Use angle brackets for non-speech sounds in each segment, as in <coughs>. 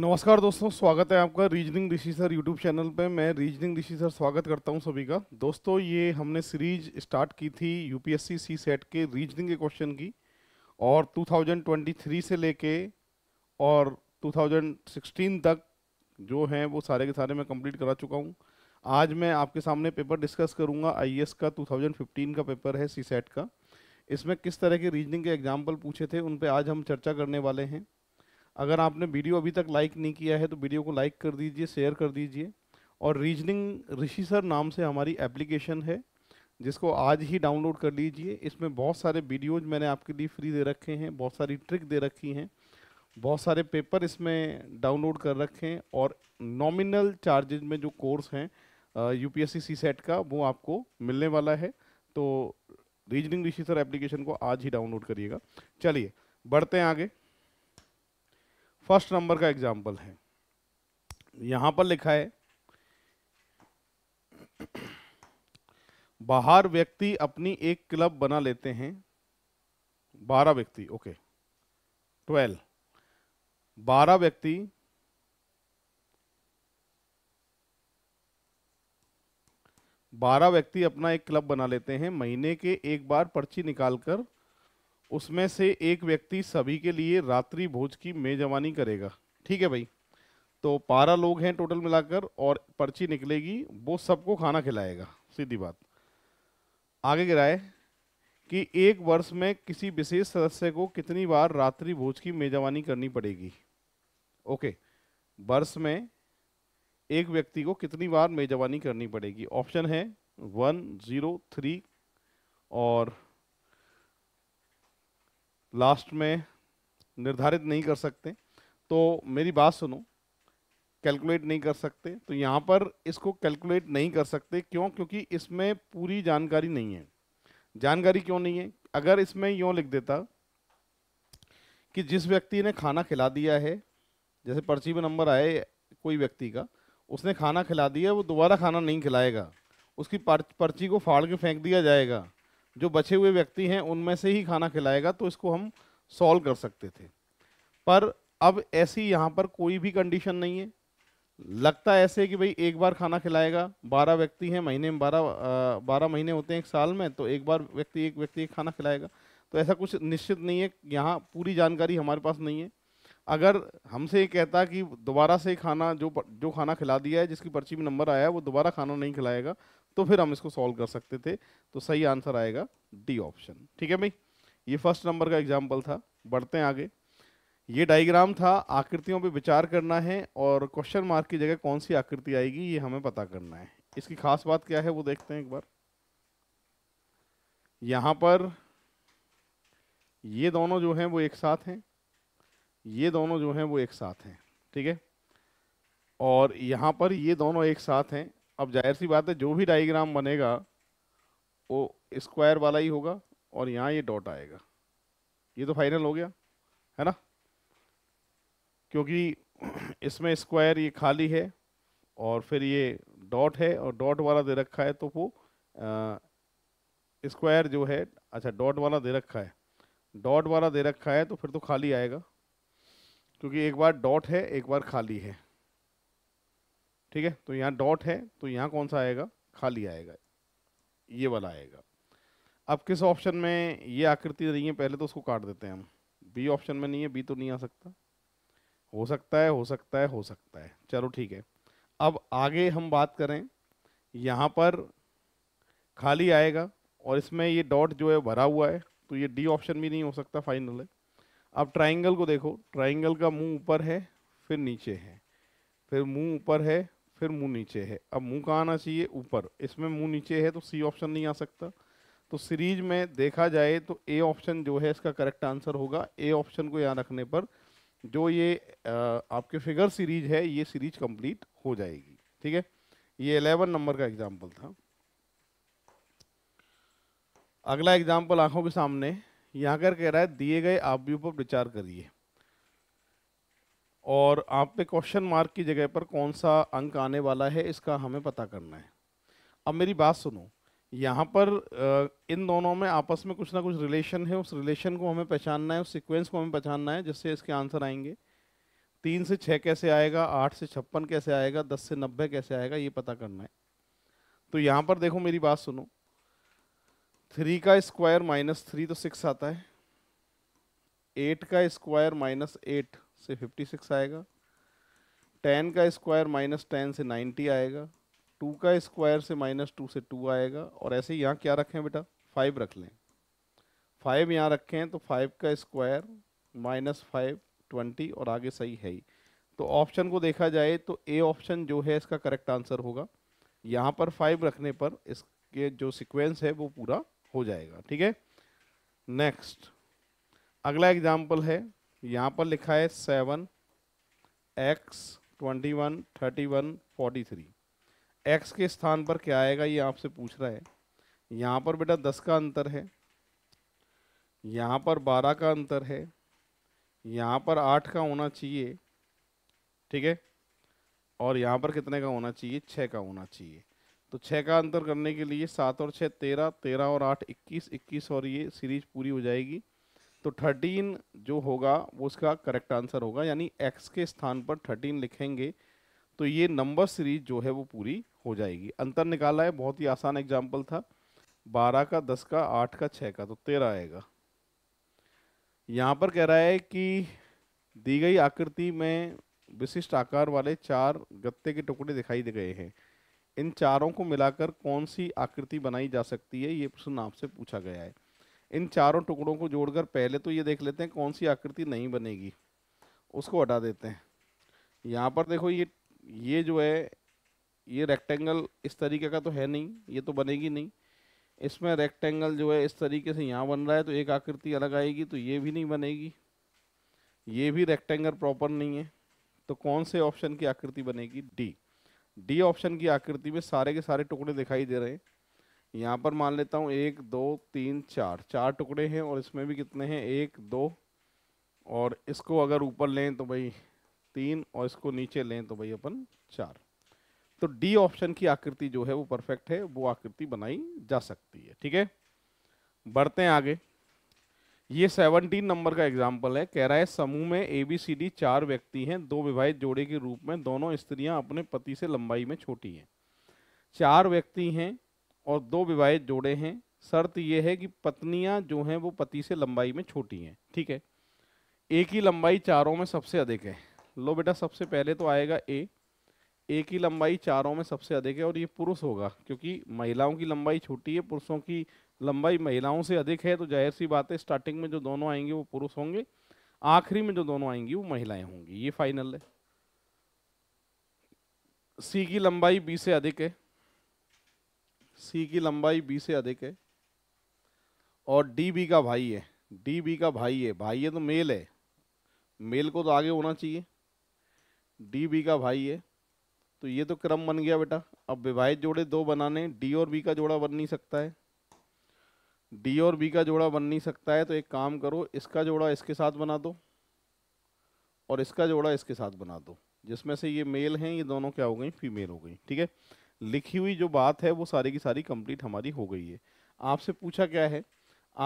नमस्कार दोस्तों स्वागत है आपका reasoning Rishi sir YouTube channel पे मैं रीजनिंग ऋषि सर स्वागत करता हूं सभी का दोस्तों ये हमने सीरीज स्टार्ट की थी यूपीएससी सी सेट के रीजनिंग के क्वेश्चन की और 2023 से लेके और 2016 तक जो हैं वो सारे के सारे मैं कंप्लीट करा चुका हूँ आज मैं आपके सामने पेपर डिस्कस करूँगा आई का टू का पेपर है सी सेट का इसमें किस तरह के रीजनिंग के एग्जाम्पल पूछे थे उन पर आज हम चर्चा करने वाले हैं अगर आपने वीडियो अभी तक लाइक नहीं किया है तो वीडियो को लाइक कर दीजिए शेयर कर दीजिए और रीजनिंग ऋषि सर नाम से हमारी एप्लीकेशन है जिसको आज ही डाउनलोड कर लीजिए इसमें बहुत सारे वीडियोज मैंने आपके लिए फ्री दे रखे हैं बहुत सारी ट्रिक दे रखी हैं बहुत सारे पेपर इसमें डाउनलोड कर रखे हैं और नॉमिनल चार्जेज में जो कोर्स हैं यू सी सेट का वो आपको मिलने वाला है तो रीजनिंग ऋषि सर एप्लीकेशन को आज ही डाउनलोड करिएगा चलिए बढ़ते हैं आगे फर्स्ट नंबर का एग्जाम्पल है यहां पर लिखा है बाहर व्यक्ति अपनी एक क्लब बना लेते हैं बारह व्यक्ति ओके ट्वेल्व बारह व्यक्ति बारह व्यक्ति अपना एक क्लब बना लेते हैं महीने के एक बार पर्ची निकालकर उसमें से एक व्यक्ति सभी के लिए रात्रि भोज की मेजबानी करेगा ठीक है भाई तो बारह लोग हैं टोटल मिलाकर और पर्ची निकलेगी वो सबको खाना खिलाएगा सीधी बात आगे गिराए कि एक वर्ष में किसी विशेष सदस्य को कितनी बार रात्रि भोज की मेजबानी करनी पड़ेगी ओके वर्ष में एक व्यक्ति को कितनी बार मेजबानी करनी पड़ेगी ऑप्शन है वन जीरो थ्री और लास्ट में निर्धारित नहीं कर सकते तो मेरी बात सुनो कैलकुलेट नहीं कर सकते तो यहाँ पर इसको कैलकुलेट नहीं कर सकते क्यों क्योंकि इसमें पूरी जानकारी नहीं है जानकारी क्यों नहीं है अगर इसमें यूँ लिख देता कि जिस व्यक्ति ने खाना खिला दिया है जैसे पर्ची में नंबर आए कोई व्यक्ति का उसने खाना खिला दिया वो दोबारा खाना नहीं खिलाएगा उसकी पर्ची को फाड़ के फेंक दिया जाएगा जो बचे हुए व्यक्ति हैं उनमें से ही खाना खिलाएगा तो इसको हम सॉल्व कर सकते थे पर अब ऐसी यहाँ पर कोई भी कंडीशन नहीं है लगता ऐसे कि भाई एक बार खाना खिलाएगा बारह व्यक्ति हैं महीने में बारह बारह महीने होते हैं एक साल में तो एक बार व्यक्ति एक व्यक्ति एक खाना खिलाएगा तो ऐसा कुछ निश्चित नहीं है यहाँ पूरी जानकारी हमारे पास नहीं है अगर हमसे ये कहता कि दोबारा से खाना जो जो खाना खिला दिया है जिसकी पर्ची में नंबर आया है वो दोबारा खाना नहीं खिलाएगा तो फिर हम इसको सॉल्व कर सकते थे तो सही आंसर आएगा डी ऑप्शन ठीक है भाई ये फर्स्ट नंबर का एग्जाम्पल था बढ़ते हैं आगे ये डायग्राम था आकृतियों पे विचार करना है और क्वेश्चन मार्क की जगह कौन सी आकृति आएगी ये हमें पता करना है इसकी खास बात क्या है वो देखते हैं एक बार यहाँ पर ये दोनों जो हैं वो एक साथ हैं ये दोनों जो हैं वो एक साथ हैं ठीक है और यहाँ पर ये दोनों एक साथ हैं अब जाहिर सी बात है जो भी डाइग्राम बनेगा वो स्क्वायर वाला ही होगा और यहाँ ये डॉट आएगा ये तो फाइनल हो गया है ना क्योंकि इसमें स्क्वायर ये खाली है और फिर ये डॉट है और डॉट वाला दे रखा है तो वो स्क्वायर जो है अच्छा डॉट वाला दे रखा है डॉट वाला दे रखा है तो फिर तो खाली आएगा क्योंकि एक बार डॉट है एक बार खाली है ठीक है तो यहाँ डॉट है तो यहाँ कौन सा आएगा खाली आएगा ये वाला आएगा अब किस ऑप्शन में ये आकृति नहीं है पहले तो उसको काट देते हैं हम बी ऑप्शन में नहीं है बी तो नहीं आ सकता हो सकता है हो सकता है हो सकता है चलो ठीक है अब आगे हम बात करें यहाँ पर खाली आएगा और इसमें ये डॉट जो है भरा हुआ है तो ये डी ऑप्शन भी नहीं हो सकता फाइनल है अब ट्राइंगल को देखो ट्राइंगल का मुंह ऊपर है फिर नीचे है फिर मुंह ऊपर है फिर मुंह नीचे है अब मुंह कहाँ आना चाहिए ऊपर इसमें मुंह नीचे है तो सी ऑप्शन नहीं आ सकता तो सीरीज में देखा जाए तो ए ऑप्शन जो है इसका करेक्ट आंसर होगा ए ऑप्शन को यहाँ रखने पर जो ये आ, आपके फिगर सीरीज है ये सीरीज कंप्लीट हो जाएगी ठीक है ये एलेवन नंबर का एग्जाम्पल था अगला एग्जाम्पल आंखों के सामने यहाँ कर कह रहा है दिए गए आप भी पर विचार करिए और आपने क्वेश्चन मार्क की जगह पर कौन सा अंक आने वाला है इसका हमें पता करना है अब मेरी बात सुनो यहाँ पर इन दोनों में आपस में कुछ ना कुछ रिलेशन है उस रिलेशन को हमें पहचानना है उस सीक्वेंस को हमें पहचानना है जिससे इसके आंसर आएंगे तीन से छः कैसे आएगा आठ से छप्पन कैसे आएगा दस से नब्बे कैसे आएगा ये पता करना है तो यहाँ पर देखो मेरी बात सुनो थ्री का स्क्वायर माइनस थ्री तो सिक्स आता है एट का स्क्वायर माइनस एट से 56 आएगा 10 का स्क्वायर माइनस टेन से 90 आएगा 2 का स्क्वायर से माइनस टू से 2 आएगा और ऐसे यहाँ क्या रखें बेटा 5 रख लें 5 यहाँ रखें तो 5 का स्क्वायर माइनस फाइव ट्वेंटी और आगे सही है ही तो ऑप्शन को देखा जाए तो ए ऑप्शन जो है इसका करेक्ट आंसर होगा यहाँ पर फाइव रखने पर इसके जो सिक्वेंस है वो पूरा हो जाएगा ठीक है नेक्स्ट अगला एग्जाम्पल है यहाँ पर लिखा है seven x twenty one thirty one forty three x के स्थान पर क्या आएगा ये आपसे पूछ रहा है यहाँ पर बेटा दस का अंतर है यहाँ पर बारह का अंतर है यहाँ पर आठ का होना चाहिए ठीक है और यहाँ पर कितने का होना चाहिए छः का होना चाहिए तो छः का अंतर करने के लिए सात और छः तेरह तेरह और आठ इक्कीस इक्कीस और ये सीरीज पूरी हो जाएगी तो 13 जो होगा वो उसका करेक्ट आंसर होगा यानी x के स्थान पर 13 लिखेंगे तो ये नंबर सीरीज जो है वो पूरी हो जाएगी अंतर निकाला है बहुत ही आसान एग्जाम्पल था बारह का दस का आठ का छः का तो तेरह आएगा यहाँ पर कह रहा है कि दी गई आकृति में विशिष्ट आकार वाले चार गत्ते के टुकड़े दिखाई दे गए हैं इन चारों को मिलाकर कौन सी आकृति बनाई जा सकती है ये प्रश्न आपसे पूछा गया है इन चारों टुकड़ों को जोड़कर पहले तो ये देख लेते हैं कौन सी आकृति नहीं बनेगी उसको हटा देते हैं यहाँ पर देखो ये ये जो है ये रेक्टेंगल इस तरीके का तो है नहीं ये तो बनेगी नहीं इसमें रेक्टेंगल जो है इस तरीके से यहाँ बन रहा है तो एक आकृति अलग आएगी तो ये भी नहीं बनेगी ये भी रेक्टेंगल प्रॉपर नहीं है तो कौन से ऑप्शन की आकृति बनेगी डी डी ऑप्शन की आकृति में सारे के सारे टुकड़े दिखाई दे रहे हैं यहाँ पर मान लेता हूँ एक दो तीन चार चार टुकड़े हैं और इसमें भी कितने हैं एक दो और इसको अगर ऊपर लें तो भाई तीन और इसको नीचे लें तो भाई अपन चार तो डी ऑप्शन की आकृति जो है वो परफेक्ट है वो आकृति बनाई जा सकती है ठीक है बढ़ते हैं आगे ये 17 नंबर का एग्जाम्पल है कह रहा है समूह में ए बी सी डी चार व्यक्ति हैं दो विवाहित जोड़े के रूप में दोनों स्त्रियां अपने पति से लंबाई में छोटी हैं चार व्यक्ति हैं और दो विवाहित जोड़े हैं शर्त यह है कि पत्नियां जो हैं वो पति से लंबाई में छोटी हैं ठीक है ए की लंबाई चारों में सबसे अधिक है लो बेटा सबसे पहले तो आएगा ए ए की लंबाई चारों में सबसे अधिक है और ये पुरुष होगा क्योंकि महिलाओं की लंबाई छोटी है पुरुषों की लंबाई महिलाओं से अधिक है तो जाहिर सी बात है स्टार्टिंग में जो दोनों आएंगे वो पुरुष होंगे आखिरी में जो दोनों आएंगी वो महिलाएं होंगी ये फाइनल है सी की लंबाई बी से अधिक है सी की लंबाई बी से अधिक है और डी बी का भाई है डी बी का भाई है भाई है तो मेल है मेल को तो आगे होना चाहिए डी बी का भाई है तो ये तो क्रम बन गया बेटा अब विवाहित जोड़े दो बनाने डी और बी का जोड़ा बन नहीं सकता है डी और बी का जोड़ा बन नहीं सकता है तो एक काम करो इसका जोड़ा इसके साथ बना दो और इसका जोड़ा इसके साथ बना दो जिसमें से ये मेल हैं ये दोनों क्या हो गई फीमेल हो गई ठीक है लिखी हुई जो बात है वो सारी की सारी कंप्लीट हमारी हो गई है आपसे पूछा क्या है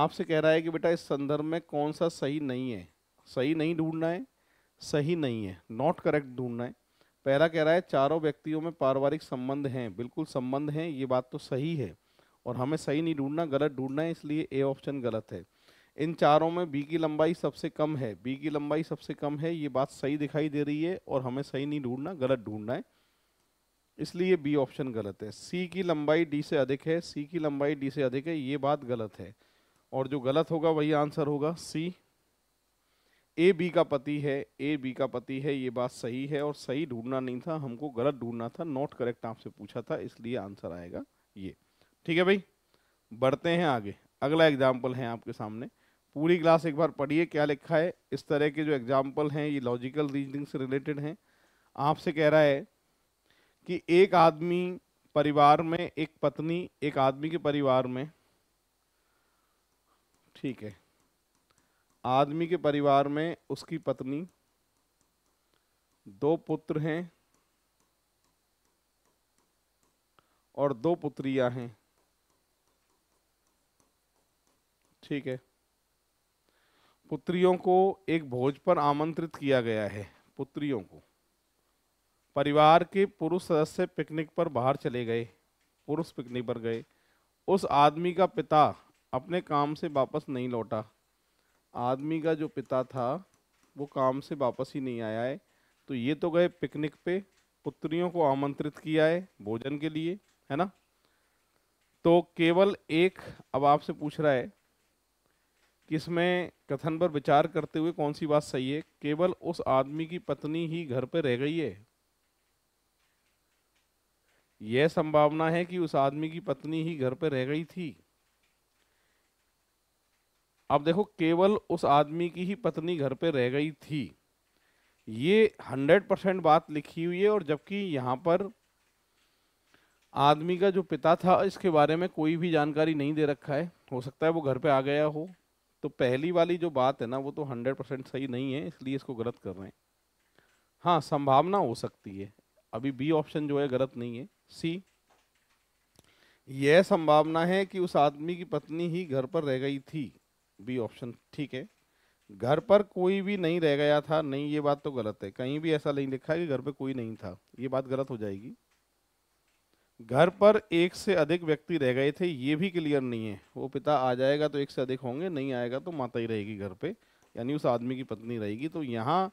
आपसे कह रहा है कि बेटा इस संदर्भ में कौन सा सही नहीं है सही नहीं ढूंढना है सही नहीं है नॉट करेक्ट ढूंढना है पहला कह रहा है चारों व्यक्तियों में पारिवारिक संबंध हैं बिल्कुल संबंध हैं ये बात तो सही है और हमें सही नहीं ढूंढना गलत ढूंढना है इसलिए ए ऑप्शन गलत है इन चारों में बी की लंबाई सबसे कम है बी की लंबाई सबसे कम है ये बात सही दिखाई दे रही है और हमें सही नहीं ढूंढना गलत ढूंढना है इसलिए बी ऑप्शन गलत है सी की लंबाई डी से अधिक है सी की लंबाई डी से अधिक है ये बात गलत है और जो गलत होगा वही आंसर होगा सी ए बी का पति है ए बी का पति है ये बात सही है और सही ढूंढना नहीं था हमको गलत ढूंढना था नॉट करेक्ट आपसे पूछा था इसलिए आंसर आएगा ये ठीक है भाई बढ़ते हैं आगे अगला एग्जाम्पल है आपके सामने पूरी क्लास एक बार पढ़िए क्या लिखा है इस तरह के जो एग्जाम्पल हैं ये लॉजिकल रीजनिंग से रिलेटेड हैं आपसे कह रहा है कि एक आदमी परिवार में एक पत्नी एक आदमी के परिवार में ठीक है आदमी के परिवार में उसकी पत्नी दो पुत्र हैं और दो पुत्रियां हैं ठीक है पुत्रियों को एक भोज पर आमंत्रित किया गया है पुत्रियों को परिवार के पुरुष सदस्य पिकनिक पर बाहर चले गए पुरुष पिकनिक पर गए उस आदमी का पिता अपने काम से वापस नहीं लौटा आदमी का जो पिता था वो काम से वापस ही नहीं आया है तो ये तो गए पिकनिक पे पुत्रियों को आमंत्रित किया है भोजन के लिए है ना तो केवल एक अब आपसे पूछ रहा है कि इसमें कथन पर विचार करते हुए कौन सी बात सही है केवल उस आदमी की पत्नी ही घर पर रह गई है यह संभावना है कि उस आदमी की पत्नी ही घर पर रह गई थी अब देखो केवल उस आदमी की ही पत्नी घर पर रह गई थी ये हंड्रेड परसेंट बात लिखी हुई है और जबकि यहाँ पर आदमी का जो पिता था इसके बारे में कोई भी जानकारी नहीं दे रखा है हो सकता है वो घर पे आ गया हो तो पहली वाली जो बात है ना वो तो हंड्रेड परसेंट सही नहीं है इसलिए इसको गलत कर रहे हैं हाँ संभावना हो सकती है अभी बी ऑप्शन जो है गलत नहीं है सी यह संभावना है कि उस आदमी की पत्नी ही घर पर रह गई थी बी ऑप्शन ठीक है घर पर कोई भी नहीं रह गया था नहीं ये बात तो गलत है कहीं भी ऐसा नहीं लिखा है कि घर पर कोई नहीं था ये बात गलत हो जाएगी घर पर एक से अधिक व्यक्ति रह गए थे ये भी क्लियर नहीं है वो पिता आ जाएगा तो एक से अधिक होंगे नहीं आएगा तो माता ही रहेगी घर पे यानी उस आदमी की पत्नी रहेगी तो यहाँ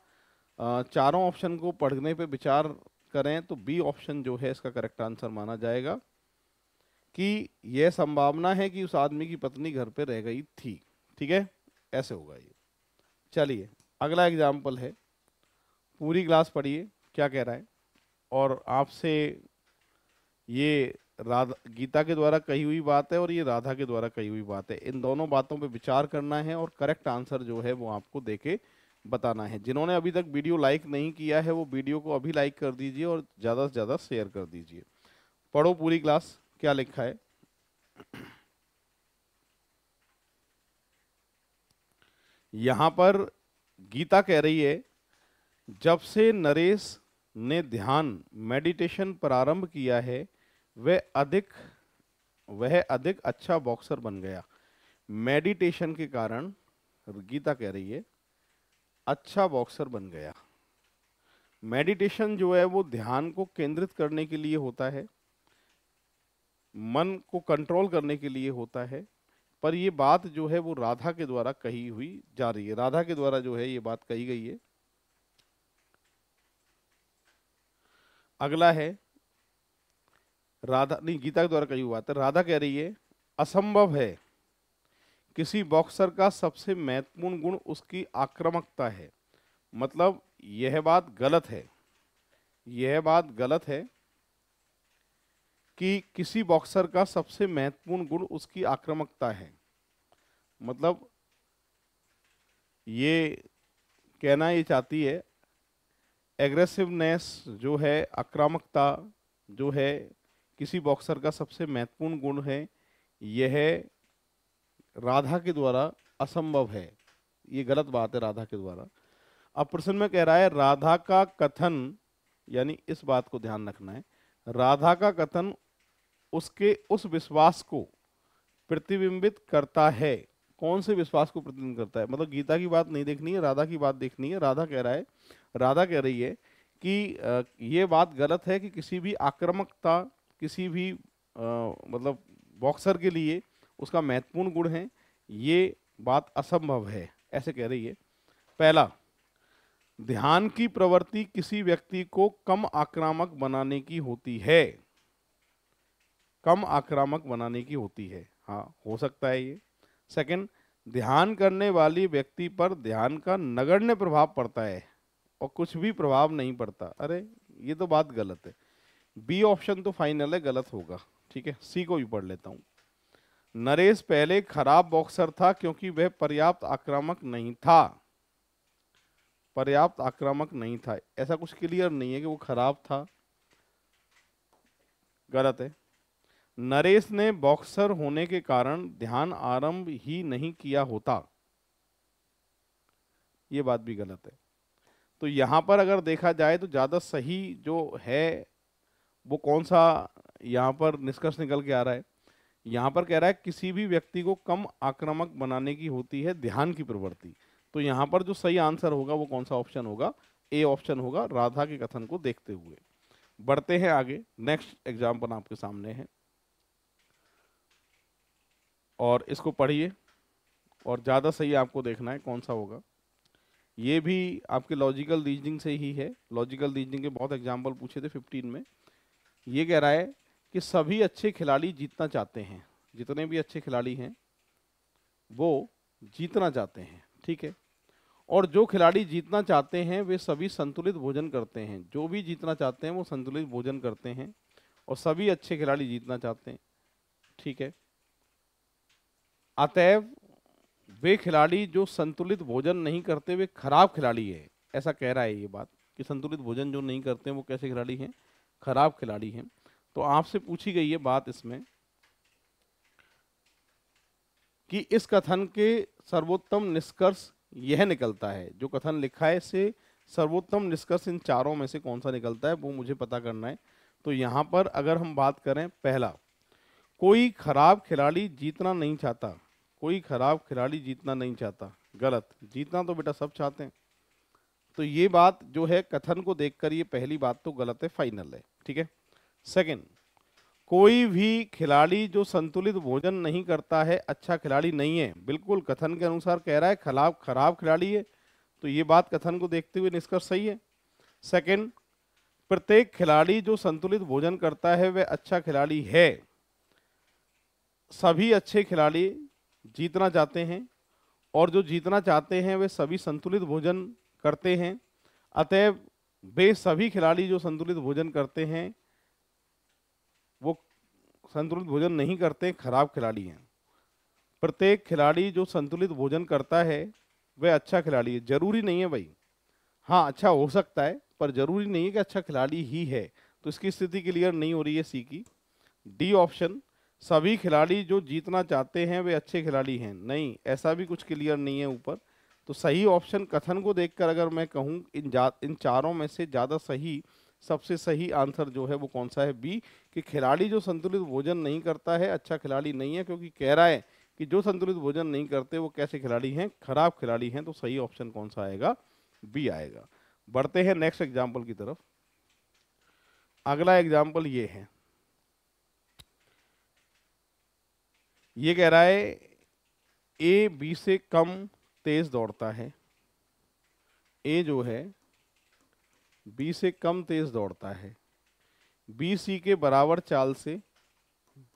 चारों ऑप्शन को पढ़ने पे विचार करें तो बी ऑप्शन जो है इसका करेक्ट आंसर माना जाएगा कि यह संभावना है कि उस आदमी की पत्नी घर पे रह गई थी ठीक है ऐसे होगा ये चलिए अगला एग्जाम्पल है पूरी क्लास पढ़िए क्या कह रहा है और आपसे ये राधा गीता के द्वारा कही हुई बात है और ये राधा के द्वारा कही हुई बात है इन दोनों बातों पे विचार करना है और करेक्ट आंसर जो है वो आपको देके बताना है जिन्होंने अभी तक वीडियो लाइक नहीं किया है वो वीडियो को अभी लाइक कर दीजिए और ज़्यादा से ज़्यादा शेयर कर दीजिए पढ़ो पूरी क्लास क्या लिखा है यहाँ पर गीता कह रही है जब से नरेश ने ध्यान मेडिटेशन प्रारंभ किया है वह अधिक वह अधिक अच्छा बॉक्सर बन गया मेडिटेशन के कारण गीता कह रही है अच्छा बॉक्सर बन गया मेडिटेशन जो है वो ध्यान को केंद्रित करने के लिए होता है मन को कंट्रोल करने के लिए होता है पर ये बात जो है वो राधा के द्वारा कही हुई जा रही है राधा के द्वारा जो है ये बात कही गई है अगला है राधा नहीं गीता के द्वारा कही हुआ था राधा कह रही है असंभव है किसी बॉक्सर का सबसे महत्वपूर्ण गुण उसकी आक्रामकता है मतलब यह बात गलत है यह बात गलत है कि किसी बॉक्सर का सबसे महत्वपूर्ण गुण उसकी आक्रामकता है मतलब ये कहना ये चाहती है एग्रेसिवनेस जो है आक्रामकता जो है किसी बॉक्सर का सबसे महत्वपूर्ण गुण है यह राधा के द्वारा असंभव है ये गलत बात है राधा के द्वारा अब प्रश्न में कह रहा है राधा का कथन यानी इस बात को ध्यान रखना है राधा का कथन उसके उस विश्वास को प्रतिबिंबित करता है कौन से विश्वास को प्रतिबिंबित करता है मतलब गीता की बात नहीं देखनी है राधा की बात देखनी है राधा कह रहा है राधा कह रही है कि ये बात गलत है कि किसी भी आक्रामकता किसी भी आ, मतलब बॉक्सर के लिए उसका महत्वपूर्ण गुण है ये बात असंभव है ऐसे कह रही है पहला ध्यान की प्रवृत्ति किसी व्यक्ति को कम आक्रामक बनाने की होती है कम आक्रामक बनाने की होती है हाँ हो सकता है ये सेकंड ध्यान करने वाली व्यक्ति पर ध्यान का नगण्य प्रभाव पड़ता है और कुछ भी प्रभाव नहीं पड़ता अरे ये तो बात गलत है बी ऑप्शन तो फाइनल है गलत होगा ठीक है सी को भी पढ़ लेता हूँ नरेश पहले खराब बॉक्सर था क्योंकि वह पर्याप्त आक्रामक नहीं था पर्याप्त आक्रामक नहीं था ऐसा कुछ क्लियर नहीं है कि वो खराब था गलत है नरेश ने बॉक्सर होने के कारण ध्यान आरंभ ही नहीं किया होता ये बात भी गलत है तो यहाँ पर अगर देखा जाए तो ज़्यादा सही जो है वो कौन सा यहाँ पर निष्कर्ष निकल के आ रहा है यहाँ पर कह रहा है किसी भी व्यक्ति को कम आक्रामक बनाने की होती है ध्यान की प्रवृत्ति तो यहाँ पर जो सही आंसर होगा वो कौन सा ऑप्शन होगा ए ऑप्शन होगा राधा के कथन को देखते हुए बढ़ते हैं आगे नेक्स्ट एग्जाम्पल आपके सामने है और इसको पढ़िए और ज़्यादा सही आपको देखना है कौन सा होगा ये भी आपके लॉजिकल रीजनिंग से ही है लॉजिकल रीजनिंग के बहुत एग्जाम्पल पूछे थे फिफ्टीन में ये कह रहा है कि सभी अच्छे खिलाड़ी जीतना चाहते हैं जितने भी अच्छे खिलाड़ी हैं वो जीतना चाहते हैं ठीक है और जो खिलाड़ी जीतना चाहते हैं वे सभी संतुलित भोजन करते हैं जो भी जीतना चाहते हैं वो संतुलित भोजन करते हैं और सभी अच्छे खिलाड़ी जीतना चाहते हैं ठीक है अतएव वे खिलाड़ी जो संतुलित भोजन नहीं करते वे खराब खिलाड़ी है ऐसा कह रहा है ये बात कि संतुलित भोजन जो नहीं करते हैं वो कैसे खिलाड़ी हैं खराब खिलाड़ी हैं तो आपसे पूछी गई है बात इसमें कि इस कथन के सर्वोत्तम निष्कर्ष यह निकलता है जो कथन लिखा है से सर्वोत्तम निष्कर्ष इन चारों में से कौन सा निकलता है वो मुझे पता करना है तो यहां पर अगर हम बात करें पहला कोई खराब खिलाड़ी जीतना नहीं चाहता कोई खराब खिलाड़ी जीतना नहीं चाहता गलत जीतना तो बेटा सब चाहते हैं तो ये बात जो है कथन को देखकर ये पहली बात तो गलत है फाइनल है ठीक है सेकंड कोई भी खिलाड़ी जो संतुलित भोजन नहीं करता है अच्छा खिलाड़ी नहीं है बिल्कुल कथन के अनुसार कह रहा है खराब खराब खिलाड़ी है तो ये बात कथन को देखते हुए निष्कर्ष सही है सेकंड प्रत्येक खिलाड़ी जो संतुलित भोजन करता है वह अच्छा खिलाड़ी है सभी अच्छे खिलाड़ी जीतना चाहते हैं और जो जीतना चाहते हैं वे सभी संतुलित भोजन करते हैं अतएव वे सभी खिलाड़ी जो संतुलित भोजन करते हैं संतुलित भोजन नहीं करते खराब खिलाड़ी हैं प्रत्येक खिलाड़ी जो संतुलित भोजन करता है वह अच्छा खिलाड़ी है जरूरी नहीं है भाई हाँ अच्छा हो सकता है पर जरूरी नहीं है कि अच्छा खिलाड़ी ही है तो इसकी स्थिति क्लियर नहीं हो रही है सी की डी ऑप्शन सभी खिलाड़ी जो जीतना चाहते हैं वे अच्छे खिलाड़ी हैं नहीं ऐसा भी कुछ क्लियर नहीं है ऊपर तो सही ऑप्शन कथन को देखकर अगर मैं कहूँ इन जा इन चारों में से ज़्यादा सही सबसे सही आंसर जो है वो कौन सा है बी कि खिलाड़ी जो संतुलित भोजन नहीं करता है अच्छा खिलाड़ी नहीं है क्योंकि कह रहा है कि जो संतुलित भोजन नहीं करते वो कैसे खिलाड़ी हैं खराब खिलाड़ी हैं तो सही ऑप्शन कौन सा आएगा बी आएगा बढ़ते हैं नेक्स्ट एग्जाम्पल की तरफ अगला एग्जाम्पल ये है ये कह रहा है ए बी से कम तेज दौड़ता है ए जो है बी से कम तेज दौड़ता है बी सी के बराबर चाल से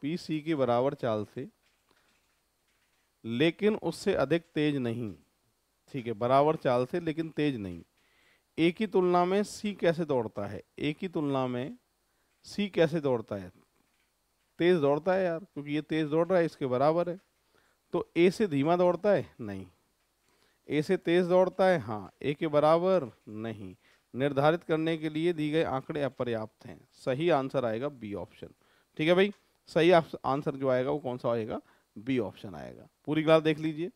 बी सी के बराबर चाल से लेकिन उससे अधिक तेज नहीं ठीक है बराबर चाल से लेकिन तेज नहीं ए की तुलना में सी कैसे दौड़ता है ए की तुलना में सी कैसे दौड़ता है तेज दौड़ता है यार क्योंकि ये तेज दौड़ रहा है इसके बराबर है तो ए से धीमा दौड़ता है नहीं ए से तेज दौड़ता है हाँ ए के बराबर नहीं निर्धारित करने के लिए दी गए आंकड़े अपर्याप्त हैं सही आंसर आएगा बी ऑप्शन ठीक है भाई सही आंसर जो आएगा वो कौन सा आएगा बी ऑप्शन आएगा पूरी क्लास देख लीजिए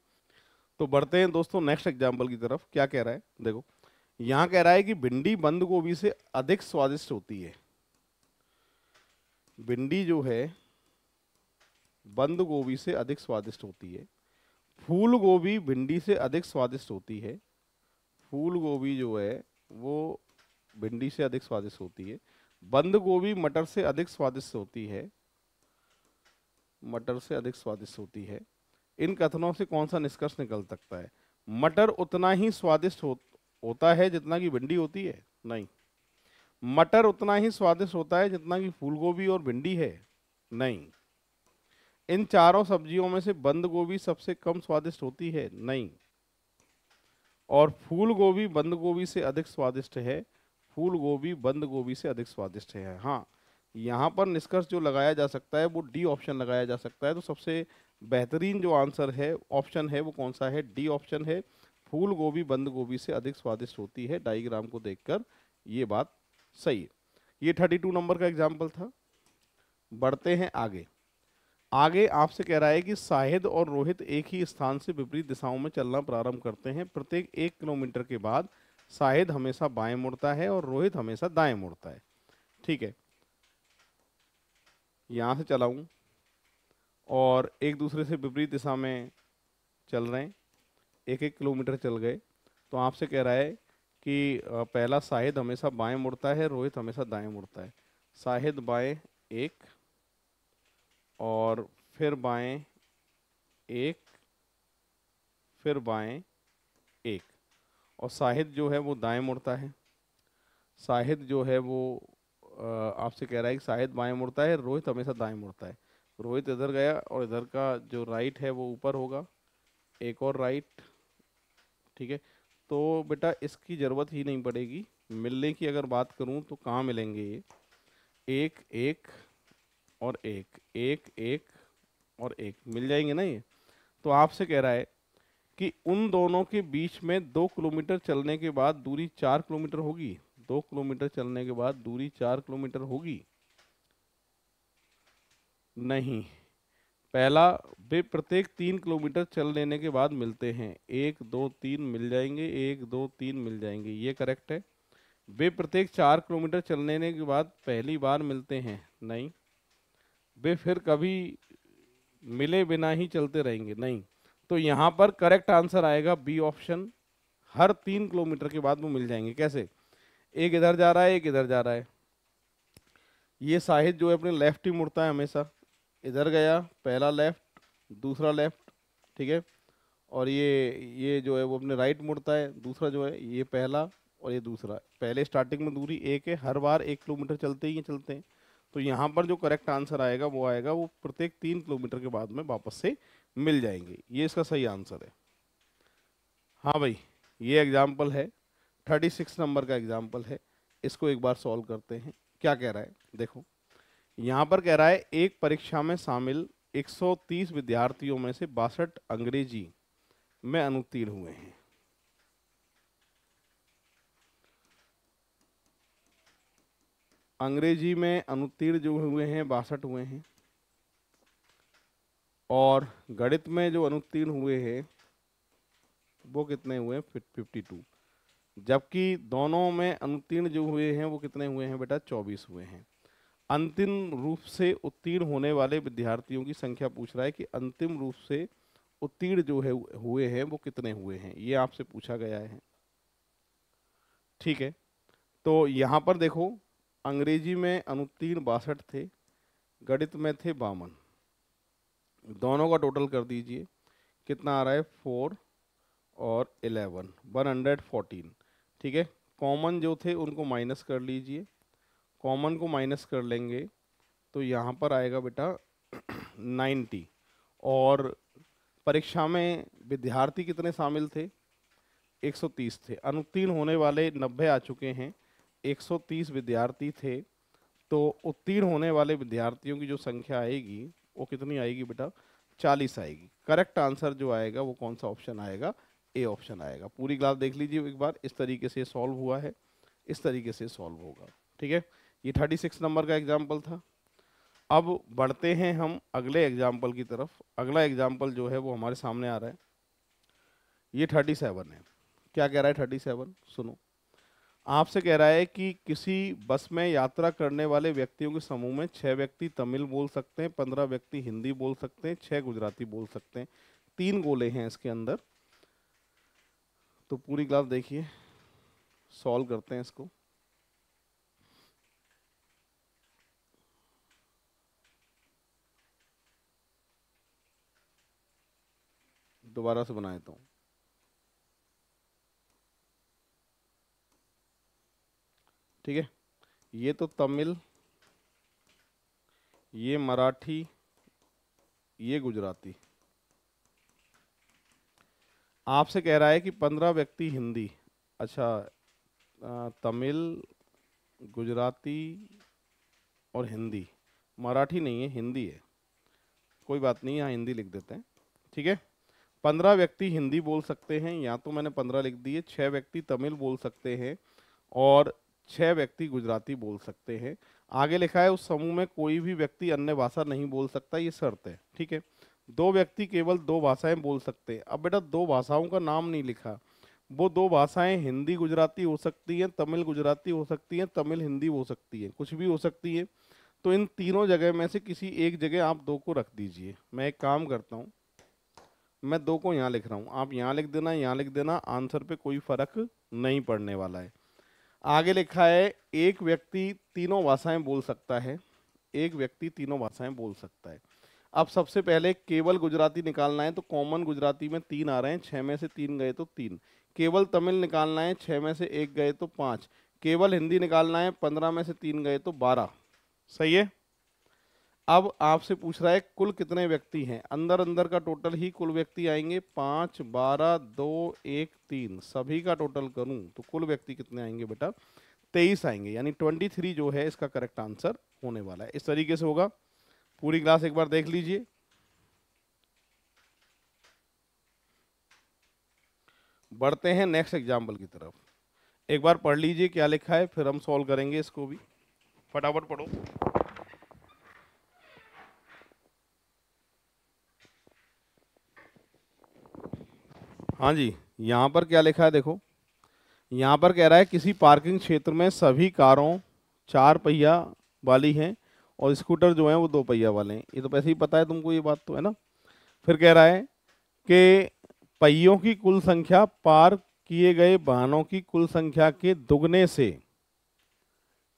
तो बढ़ते हैं दोस्तों नेक्स्ट एग्जाम्पल की तरफ क्या कह रहा है देखो यहाँ कह रहा है कि भिंडी बंद गोभी से अधिक स्वादिष्ट होती है भिंडी जो है बंद गोभी से अधिक स्वादिष्ट होती है फूल गोभी भिंडी से अधिक स्वादिष्ट होती है फूल गोभी जो है वो भिंडी से अधिक स्वादिष्ट होती है बंद गोभी मटर से अधिक स्वादिष्ट होती है मटर से अधिक स्वादिष्ट होती है इन कथनों से कौन सा निष्कर्ष निकल सकता है मटर उतना ही स्वादिष्ट हो, होता है जितना कि भिंडी होती है नहीं मटर उतना ही स्वादिष्ट होता है जितना कि फूल और भिंडी है नहीं इन चारों सब्जियों में से बंद गोभी सबसे कम स्वादिष्ट होती है नहीं और फूल गोभी बंद गोभी से अधिक स्वादिष्ट है फूल गोभी बंद गोभी से अधिक स्वादिष्ट है हाँ यहाँ पर निष्कर्ष जो लगाया जा सकता है वो डी ऑप्शन लगाया जा सकता है तो सबसे बेहतरीन जो आंसर है ऑप्शन है वो कौन सा है डी ऑप्शन है फूल गोभी बंद गोभी से अधिक स्वादिष्ट होती है डाइग्राम को देखकर ये बात सही है ये थर्टी टू नंबर का एग्जाम्पल था बढ़ते हैं आगे आगे आपसे कह रहा है कि साहिद और रोहित एक ही स्थान से विपरीत दिशाओं में चलना प्रारंभ करते हैं प्रत्येक एक किलोमीटर के बाद साहिद हमेशा बाएं मुड़ता है और रोहित हमेशा दाएं मुड़ता है ठीक है यहाँ से चलाऊँ और एक दूसरे से विपरीत दिशा में चल रहे हैं एक एक किलोमीटर चल गए तो आपसे कह रहा है कि पहला साहिद हमेशा बाएं मुड़ता है रोहित हमेशा दाएं मुड़ता है साहिद बाएं एक और फिर बाएं एक फिर बाएं एक और साहिद जो है वो दाएं मुड़ता है साहिद जो है वो आपसे कह रहा है कि साहिद बाएं मुड़ता है रोहित हमेशा दाएं मुड़ता है रोहित इधर गया और इधर का जो राइट है वो ऊपर होगा एक और राइट ठीक है तो बेटा इसकी ज़रूरत ही नहीं पड़ेगी मिलने की अगर बात करूँ तो कहाँ मिलेंगे ये एक एक और एक एक एक और एक मिल जाएंगे ना ये तो आपसे कह रहा है कि उन दोनों के बीच में दो किलोमीटर चलने के बाद दूरी चार किलोमीटर होगी दो किलोमीटर चलने के बाद दूरी चार किलोमीटर होगी नहीं पहला वे प्रत्येक तीन किलोमीटर चल लेने के बाद मिलते हैं एक दो तीन मिल जाएंगे एक दो तीन मिल जाएंगे ये करेक्ट है वे प्रत्येक चार किलोमीटर चलने के बाद पहली बार मिलते हैं नहीं वे फिर कभी मिले बिना ही चलते रहेंगे नहीं तो यहाँ पर करेक्ट आंसर आएगा बी ऑप्शन हर तीन किलोमीटर के बाद वो मिल जाएंगे कैसे एक इधर जा रहा है एक इधर जा रहा है ये साहिद जो है अपने लेफ्ट ही मुड़ता है हमेशा इधर गया पहला लेफ्ट दूसरा लेफ्ट ठीक है और ये ये जो है वो अपने राइट मुड़ता है दूसरा जो है ये पहला और ये दूसरा पहले स्टार्टिंग में दूरी एक है हर बार एक किलोमीटर चलते ही चलते हैं तो यहाँ पर जो करेक्ट आंसर आएगा वो आएगा वो प्रत्येक तीन किलोमीटर के बाद में वापस से मिल जाएंगे ये इसका सही आंसर है हाँ भाई ये एग्जाम्पल है थर्टी सिक्स नंबर का एग्जाम्पल है इसको एक बार सॉल्व करते हैं क्या कह रहा है देखो यहाँ पर कह रहा है एक परीक्षा में शामिल 130 विद्यार्थियों में से बासठ अंग्रेजी में अनुत्तीर्ण हुए हैं अंग्रेजी में अनुत्तीर्ण जो हुए हैं बासठ हुए हैं और गणित में जो अनुत्तीर्ण हुए हैं वो कितने हुए हैं फिफ्टी टू जबकि दोनों में अनुत्तीर्ण जो हुए हैं वो कितने हुए हैं बेटा चौबीस हुए हैं अंतिम रूप से उत्तीर्ण होने वाले विद्यार्थियों की संख्या पूछ रहा है कि अंतिम रूप से उत्तीर्ण जो है हुए हैं वो कितने हुए हैं ये आपसे पूछा गया है ठीक है तो यहाँ पर देखो अंग्रेजी में अनुत्तीर्ण बासठ थे गणित में थे बावन दोनों का टोटल कर दीजिए कितना आ रहा है फोर और एलेवन वन हंड्रेड फोर्टीन ठीक है कॉमन जो थे उनको माइनस कर लीजिए कॉमन को माइनस कर लेंगे तो यहाँ पर आएगा बेटा <clears throat> नाइन्टी और परीक्षा में विद्यार्थी कितने शामिल थे एक सौ तीस थे अनुत्तीर्ण होने वाले नब्बे आ चुके हैं 130 विद्यार्थी थे तो उत्तीर्ण होने वाले विद्यार्थियों की जो संख्या आएगी वो कितनी आएगी बेटा 40 आएगी करेक्ट आंसर जो आएगा वो कौन सा ऑप्शन आएगा ए ऑप्शन आएगा पूरी क्लास देख लीजिए एक बार इस तरीके से सॉल्व हुआ है इस तरीके से सॉल्व होगा ठीक है ये 36 नंबर का एग्जाम्पल था अब बढ़ते हैं हम अगले एग्जाम्पल की तरफ अगला एग्जाम्पल जो है वो हमारे सामने आ रहा है ये सेवन है क्या कह रहा है सेवन सुनो आपसे कह रहा है कि किसी बस में यात्रा करने वाले व्यक्तियों के समूह में छः व्यक्ति तमिल बोल सकते हैं पंद्रह व्यक्ति हिंदी बोल सकते हैं छः गुजराती बोल सकते हैं तीन गोले हैं इसके अंदर तो पूरी क्लास देखिए सॉल्व करते हैं इसको दोबारा से बनाए तो ठीक है ये तो तमिल ये मराठी ये गुजराती आपसे कह रहा है कि पंद्रह व्यक्ति हिंदी अच्छा तमिल गुजराती और हिंदी मराठी नहीं है हिंदी है कोई बात नहीं यहाँ हिंदी लिख देते हैं ठीक है पंद्रह व्यक्ति हिंदी बोल सकते हैं यहाँ तो मैंने पंद्रह लिख दिए छः व्यक्ति तमिल बोल सकते हैं और छह व्यक्ति गुजराती बोल सकते हैं आगे लिखा है उस समूह में कोई भी व्यक्ति अन्य भाषा नहीं बोल सकता ये शर्त है ठीक है दो व्यक्ति केवल दो भाषाएं बोल सकते हैं अब बेटा दो भाषाओं का नाम नहीं लिखा वो दो भाषाएं हिंदी गुजराती हो सकती हैं तमिल गुजराती हो सकती हैं तमिल हिंदी हो सकती है कुछ भी हो सकती है तो इन तीनों जगह में से किसी एक जगह आप दो को रख दीजिए मैं एक काम करता हूँ मैं दो को यहाँ लिख रहा हूँ आप यहाँ लिख देना यहाँ लिख देना आंसर पे कोई फ़र्क नहीं पड़ने वाला है आगे लिखा है एक व्यक्ति तीनों भाषाएं बोल सकता है एक व्यक्ति तीनों भाषाएं बोल सकता है अब सबसे पहले केवल गुजराती निकालना है तो कॉमन गुजराती में तीन आ रहे हैं छः में से तीन गए तो तीन केवल तमिल निकालना है छः में से एक गए तो पाँच केवल हिंदी निकालना है पंद्रह में से तीन गए तो बारह सही है अब आपसे पूछ रहा है कुल कितने व्यक्ति हैं अंदर अंदर का टोटल ही कुल व्यक्ति आएंगे पाँच बारह दो एक तीन सभी का टोटल करूं तो कुल व्यक्ति कितने आएंगे बेटा तेईस आएंगे यानी ट्वेंटी थ्री जो है इसका करेक्ट आंसर होने वाला है इस तरीके से होगा पूरी क्लास एक बार देख लीजिए बढ़ते हैं नेक्स्ट एग्जाम्पल की तरफ एक बार पढ़ लीजिए क्या लिखा है फिर हम सॉल्व करेंगे इसको भी फटाफट पढ़ो हाँ जी यहाँ पर क्या लिखा है देखो यहाँ पर कह रहा है किसी पार्किंग क्षेत्र में सभी कारों चार पहिया वाली हैं और स्कूटर जो हैं वो दो पहिया वाले हैं ये तो वैसे ही पता है तुमको ये बात तो है ना फिर कह रहा है कि पहियों की कुल संख्या पार किए गए वाहनों की कुल संख्या के दुगने से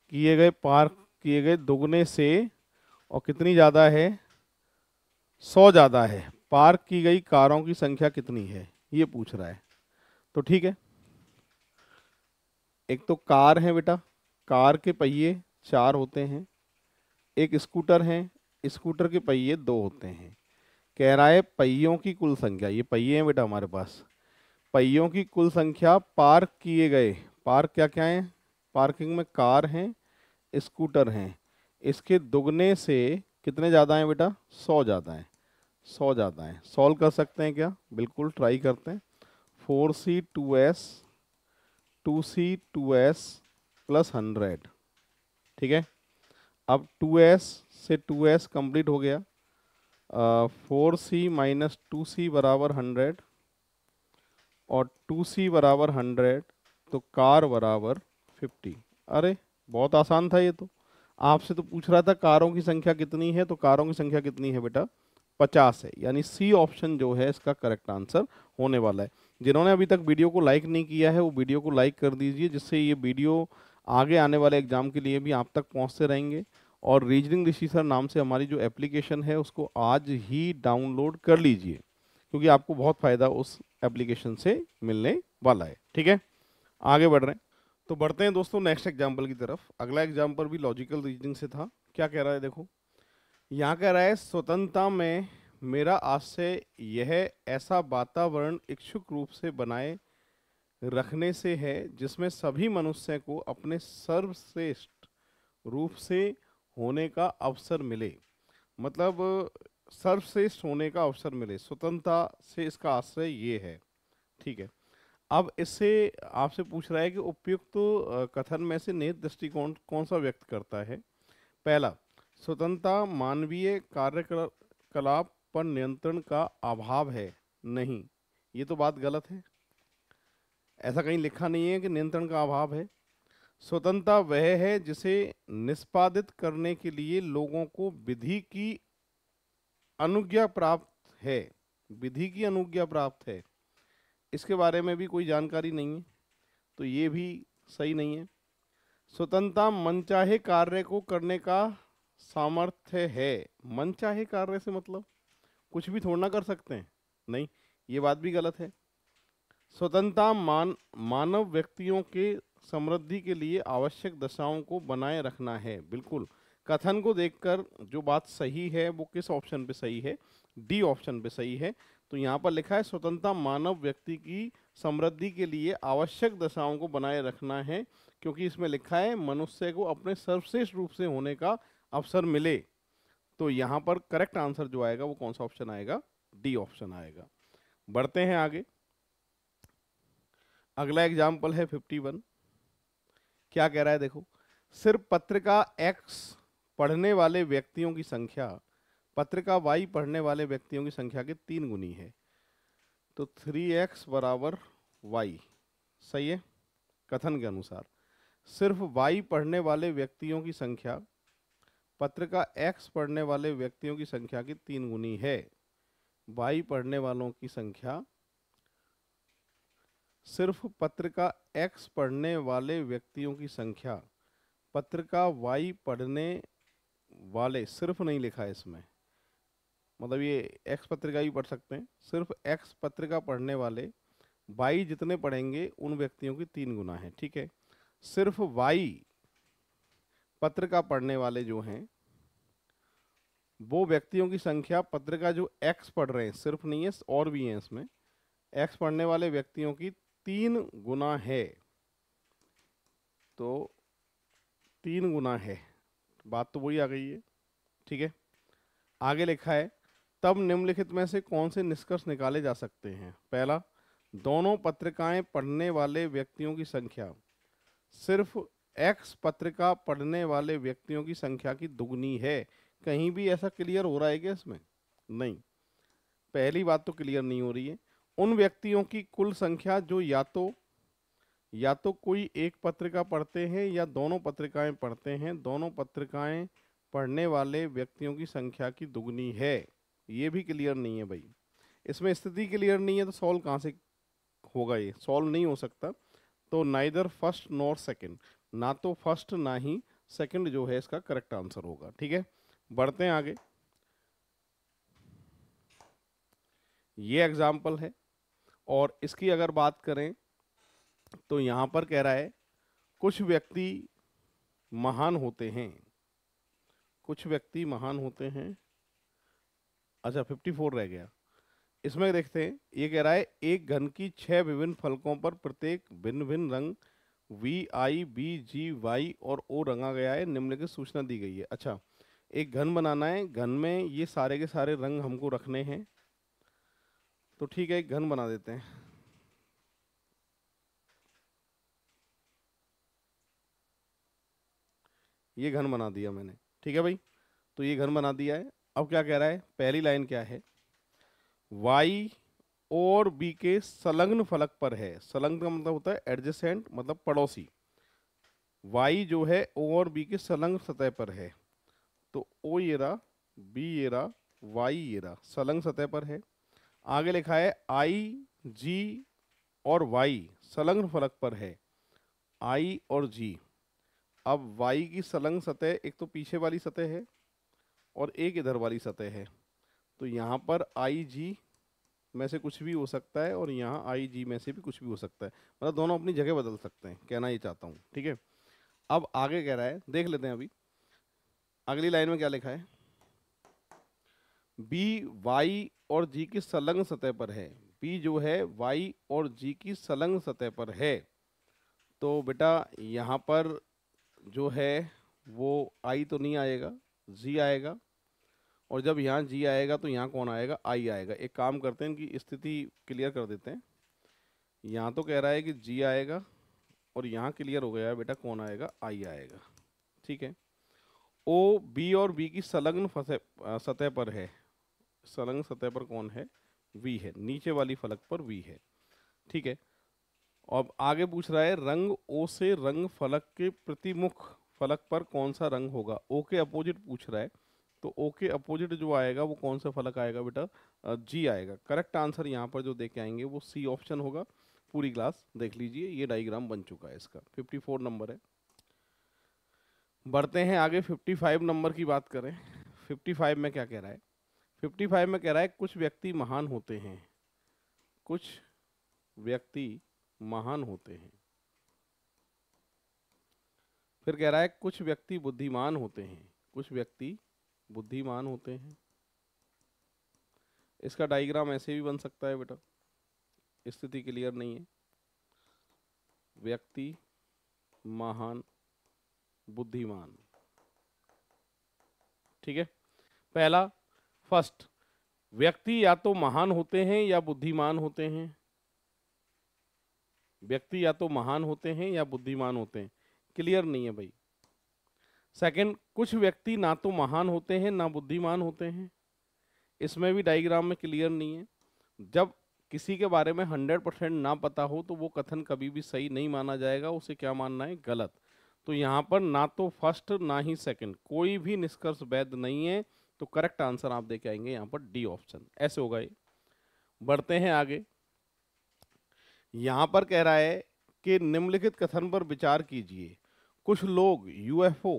किए गए पार किए गए दुगने से और कितनी ज़्यादा है सौ ज़्यादा है पार्क की गई कारों की संख्या कितनी है ये पूछ रहा है तो ठीक है एक तो कार है बेटा कार के पहिए चार होते हैं एक स्कूटर है स्कूटर के पहिए दो होते हैं कह रहा है पहियों की कुल संख्या ये पहिए हैं बेटा हमारे पास पहियों की कुल संख्या पार्क किए गए पार्क क्या क्या है पार्किंग में कार हैं स्कूटर हैं इसके दुगने से कितने ज़्यादा हैं बेटा सौ ज़्यादा हैं सौ ज़्यादा है सॉल्व कर सकते हैं क्या बिल्कुल ट्राई करते हैं four C two S two C two S plus hundred ठीक है अब टू एस से टू एस कम्प्लीट हो गया four C minus two C बराबर हंड्रेड और टू सी बराबर हंड्रेड तो कार बराबर फिफ्टी अरे बहुत आसान था ये तो आपसे तो पूछ रहा था कारों की संख्या कितनी है तो कारों की संख्या कितनी है बेटा पचास है यानी सी ऑप्शन जो है इसका करेक्ट आंसर होने वाला है जिन्होंने अभी तक वीडियो को लाइक नहीं किया है वो वीडियो को लाइक कर दीजिए जिससे ये वीडियो आगे आने वाले एग्जाम के लिए भी आप तक पहुँचते रहेंगे और रीजनिंग ऋषि सर नाम से हमारी जो एप्लीकेशन है उसको आज ही डाउनलोड कर लीजिए क्योंकि आपको बहुत फ़ायदा उस एप्लीकेशन से मिलने वाला है ठीक है आगे बढ़ रहे हैं तो बढ़ते हैं दोस्तों नेक्स्ट एग्जाम्पल की तरफ अगला एग्जाम्पल भी लॉजिकल रीजनिंग से था क्या कह रहा है देखो यहाँ कह रहा है स्वतंत्रता में मेरा आशय यह ऐसा वातावरण इच्छुक रूप से बनाए रखने से है जिसमें सभी मनुष्य को अपने सर्वश्रेष्ठ रूप से होने का अवसर मिले मतलब सर्वश्रेष्ठ होने का अवसर मिले स्वतंत्रता से इसका आश्रय ये है ठीक है अब इससे आपसे पूछ रहा है कि उपयुक्त तो कथन में से निहित दृष्टिकोण कौन सा व्यक्त करता है पहला स्वतंत्रता मानवीय कार्यकलाप पर नियंत्रण का अभाव है नहीं ये तो बात गलत है ऐसा कहीं लिखा नहीं है कि नियंत्रण का अभाव है स्वतंत्रता वह है जिसे निष्पादित करने के लिए लोगों को विधि की अनुज्ञा प्राप्त है विधि की अनुज्ञा प्राप्त है इसके बारे में भी कोई जानकारी नहीं है तो ये भी सही नहीं है स्वतंत्रता मनचाहे कार्य को करने का सामर्थ्य है मन चाहे कार्य से मतलब कुछ भी थोड़ा ना कर सकते हैं नहीं ये बात भी गलत है स्वतंत्रता मान मानव व्यक्तियों के समृद्धि के लिए आवश्यक दशाओं को बनाए रखना है बिल्कुल कथन को देखकर जो बात सही है वो किस ऑप्शन पे सही है डी ऑप्शन पे सही है तो यहाँ पर लिखा है स्वतंत्रता मानव व्यक्ति की समृद्धि के लिए आवश्यक दशाओं को बनाए रखना है क्योंकि इसमें लिखा है मनुष्य को अपने सर्वश्रेष्ठ रूप से होने का अवसर मिले तो यहाँ पर करेक्ट आंसर जो आएगा वो कौन सा ऑप्शन आएगा डी ऑप्शन आएगा बढ़ते हैं आगे अगला एग्जाम्पल है फिफ्टी वन क्या कह रहा है देखो सिर्फ पत्रिका एक्स पढ़ने वाले व्यक्तियों की संख्या पत्रिका वाई पढ़ने वाले व्यक्तियों की संख्या के तीन गुनी है तो थ्री एक्स बराबर वाई सही है कथन के अनुसार सिर्फ वाई पढ़ने वाले व्यक्तियों की संख्या पत्रिका एक्स पढ़ने वाले व्यक्तियों की संख्या की तीन गुनी है वाई पढ़ने वालों की संख्या सिर्फ पत्रिका एक्स पढ़ने वाले व्यक्तियों की संख्या पत्रिका वाई पढ़ने वाले सिर्फ नहीं लिखा है इसमें मतलब ये एक्स पत्रिका भी पढ़ सकते हैं सिर्फ एक्स पत्रिका पढ़ने वाले वाई जितने पढ़ेंगे उन व्यक्तियों की तीन गुना है ठीक है सिर्फ वाई पत्रिका पढ़ने वाले जो हैं वो व्यक्तियों की संख्या पत्रिका जो एक्स पढ़ रहे हैं सिर्फ नहीं है और भी हैं इसमें एक्स पढ़ने वाले व्यक्तियों की तीन गुना है तो तीन गुना है बात तो वही आ गई है ठीक है आगे लिखा है तब निम्नलिखित में से कौन से निष्कर्ष निकाले जा सकते हैं पहला दोनों पत्रिकाएं पढ़ने वाले व्यक्तियों की संख्या सिर्फ एक्स पत्रिका पढ़ने वाले व्यक्तियों की संख्या की दुगनी है कहीं भी ऐसा क्लियर हो रहा है क्या इसमें नहीं पहली बात तो क्लियर नहीं हो रही है उन व्यक्तियों की कुल संख्या जो या तो या तो कोई एक पत्रिका पढ़ते हैं या दोनों पत्रिकाएं पढ़ते हैं दोनों पत्रिकाएं पढ़ने वाले व्यक्तियों की संख्या की दुगनी है ये भी क्लियर नहीं है भाई इसमें स्थिति क्लियर नहीं है तो सॉल्व कहाँ से होगा ये सॉल्व नहीं हो सकता तो नाइदर फर्स्ट नॉर सेकेंड ना तो फर्स्ट ना ही सेकंड जो है इसका करेक्ट आंसर होगा ठीक है बढ़ते हैं आगे ये एग्जाम्पल है और इसकी अगर बात करें तो यहां पर कह रहा है कुछ व्यक्ति महान होते हैं कुछ व्यक्ति महान होते हैं अच्छा 54 रह गया इसमें देखते हैं ये कह रहा है एक घन की छह विभिन्न फलकों पर प्रत्येक भिन्न भिन्न रंग V I B G Y और ओ रंगा गया है निम्नलिखित सूचना दी गई है अच्छा एक घन बनाना है घन में ये सारे के सारे रंग हमको रखने हैं तो ठीक है एक घन बना देते हैं ये घन बना दिया मैंने ठीक है भाई तो ये घन बना दिया है अब क्या कह रहा है पहली लाइन क्या है वाई और बी के संलग्न फलक पर है संलग्न का मतलब होता है एडजेसेंट मतलब पड़ोसी वाई जो है ओ और बी के संलग्न सतह पर है तो ओ ये रहा बी ये रहा वाई ये रहा संलग्न सतह पर है आगे लिखा है आई जी और वाई संलग्न फलक पर है आई और जी अब वाई की संलग्न सतह एक तो पीछे वाली सतह है और एक इधर वाली सतह है तो यहाँ पर आई जी में से कुछ भी हो सकता है और यहाँ आई जी में से भी कुछ भी हो सकता है मतलब दोनों अपनी जगह बदल सकते हैं कहना ये चाहता हूँ ठीक है अब आगे कह रहा है देख लेते हैं अभी अगली लाइन में क्या लिखा है बी वाई और जी की संलग्न सतह पर है बी जो है वाई और जी की संलग्न सतह पर है तो बेटा यहाँ पर जो है वो आई तो नहीं आएगा जी आएगा और जब यहाँ जी आएगा तो यहाँ कौन आएगा आई आएगा एक काम करते हैं इनकी स्थिति क्लियर कर देते हैं यहाँ तो कह रहा है कि जी आएगा और यहाँ क्लियर हो गया है बेटा कौन आएगा आई आएगा ठीक है ओ बी और बी की संलग्न सतह पर है संलग्न सतह पर कौन है वी है नीचे वाली फलक पर वी है ठीक है अब आगे पूछ रहा है रंग ओ से रंग फलक के प्रतिमुख फलक पर कौन सा रंग होगा ओ के अपोजिट पूछ रहा है तो ओ के अपोजिट जो आएगा वो कौन सा फलक आएगा बेटा जी आएगा करेक्ट आंसर यहाँ पर जो देख के आएंगे वो सी ऑप्शन होगा पूरी क्लास देख लीजिए ये डायग्राम बन चुका है इसका 54 नंबर है बढ़ते हैं आगे 55 नंबर की बात करें 55 में क्या कह रहा है 55 में कह रहा है कुछ व्यक्ति महान होते हैं कुछ व्यक्ति महान होते हैं फिर कह रहा है कुछ व्यक्ति बुद्धिमान होते हैं कुछ व्यक्ति बुद्धिमान होते हैं इसका डायग्राम ऐसे भी बन सकता है बेटा स्थिति क्लियर नहीं है व्यक्ति महान बुद्धिमान ठीक है पहला फर्स्ट व्यक्ति या तो महान होते हैं या बुद्धिमान होते हैं व्यक्ति या तो महान होते हैं या बुद्धिमान होते हैं क्लियर नहीं है भाई सेकंड कुछ व्यक्ति ना तो महान होते हैं ना बुद्धिमान होते हैं इसमें भी डायग्राम में क्लियर नहीं है जब किसी के बारे में हंड्रेड परसेंट ना पता हो तो वो कथन कभी भी सही नहीं माना जाएगा उसे क्या मानना है गलत तो यहाँ पर ना तो फर्स्ट ना ही सेकंड कोई भी निष्कर्ष वैध नहीं है तो करेक्ट आंसर आप देके आएंगे यहाँ पर डी ऑप्शन ऐसे होगा ये बढ़ते हैं आगे यहाँ पर कह रहा है कि निम्नलिखित कथन पर विचार कीजिए कुछ लोग यूएफओ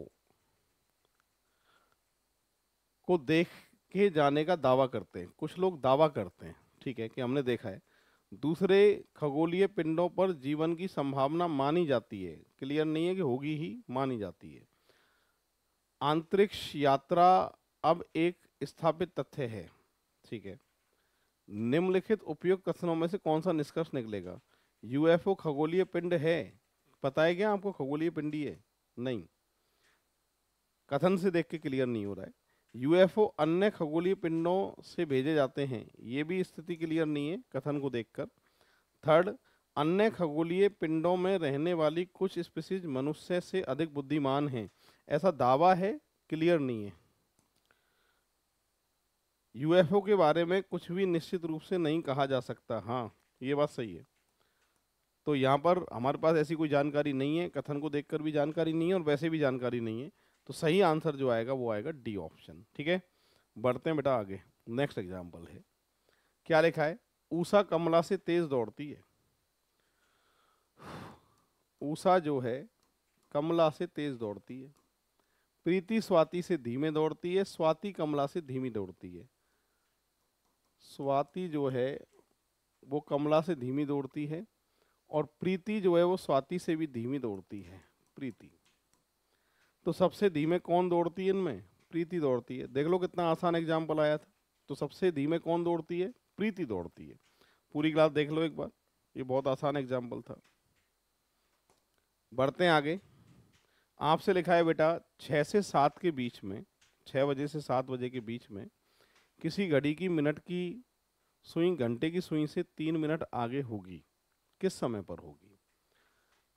को देख के जाने का दावा करते हैं कुछ लोग दावा करते हैं ठीक है कि हमने देखा है दूसरे खगोलीय पिंडों पर जीवन की संभावना मानी जाती है क्लियर नहीं है कि होगी ही मानी जाती है आंतरिक्ष यात्रा अब एक स्थापित तथ्य है ठीक है निम्नलिखित उपयुक्त कथनों में से कौन सा निष्कर्ष निकलेगा यूएफओ खगोलीय पिंड है पता है क्या आपको खगोलीय पिंड ही है नहीं कथन से देख के क्लियर नहीं हो रहा है यूएफओ अन्य खगोलीय पिंडों से भेजे जाते हैं ये भी स्थिति क्लियर नहीं है कथन को देखकर थर्ड अन्य खगोलीय पिंडों में रहने वाली कुछ स्पीसीज मनुष्य से अधिक बुद्धिमान हैं ऐसा दावा है क्लियर नहीं है यूएफओ के बारे में कुछ भी निश्चित रूप से नहीं कहा जा सकता हाँ ये बात सही है तो यहाँ पर हमारे पास ऐसी कोई जानकारी नहीं है कथन को देखकर भी जानकारी नहीं है और वैसे भी जानकारी नहीं है तो सही आंसर जो आएगा वो आएगा डी ऑप्शन ठीक है बढ़ते हैं बेटा आगे नेक्स्ट एग्जाम्पल है क्या लिखा है ऊषा कमला से तेज दौड़ती है ऊषा जो है कमला से तेज दौड़ती है प्रीति स्वाति से धीमे दौड़ती है स्वाति कमला से धीमी दौड़ती है स्वाति जो है वो कमला से धीमी दौड़ती है और प्रीति जो है वो स्वाति से भी धीमी दौड़ती है प्रीति तो सबसे धीमे कौन दौड़ती है इनमें प्रीति दौड़ती है देख लो कितना आसान एग्जाम्पल आया था तो सबसे धीमे कौन दौड़ती है प्रीति दौड़ती है पूरी क्लास देख लो एक बार ये बहुत आसान एग्जाम्पल था बढ़ते हैं आगे आपसे लिखा है बेटा छः से सात के बीच में छः बजे से सात बजे के बीच में किसी घड़ी की मिनट की सुई घंटे की सुई से तीन मिनट आगे होगी किस समय पर होगी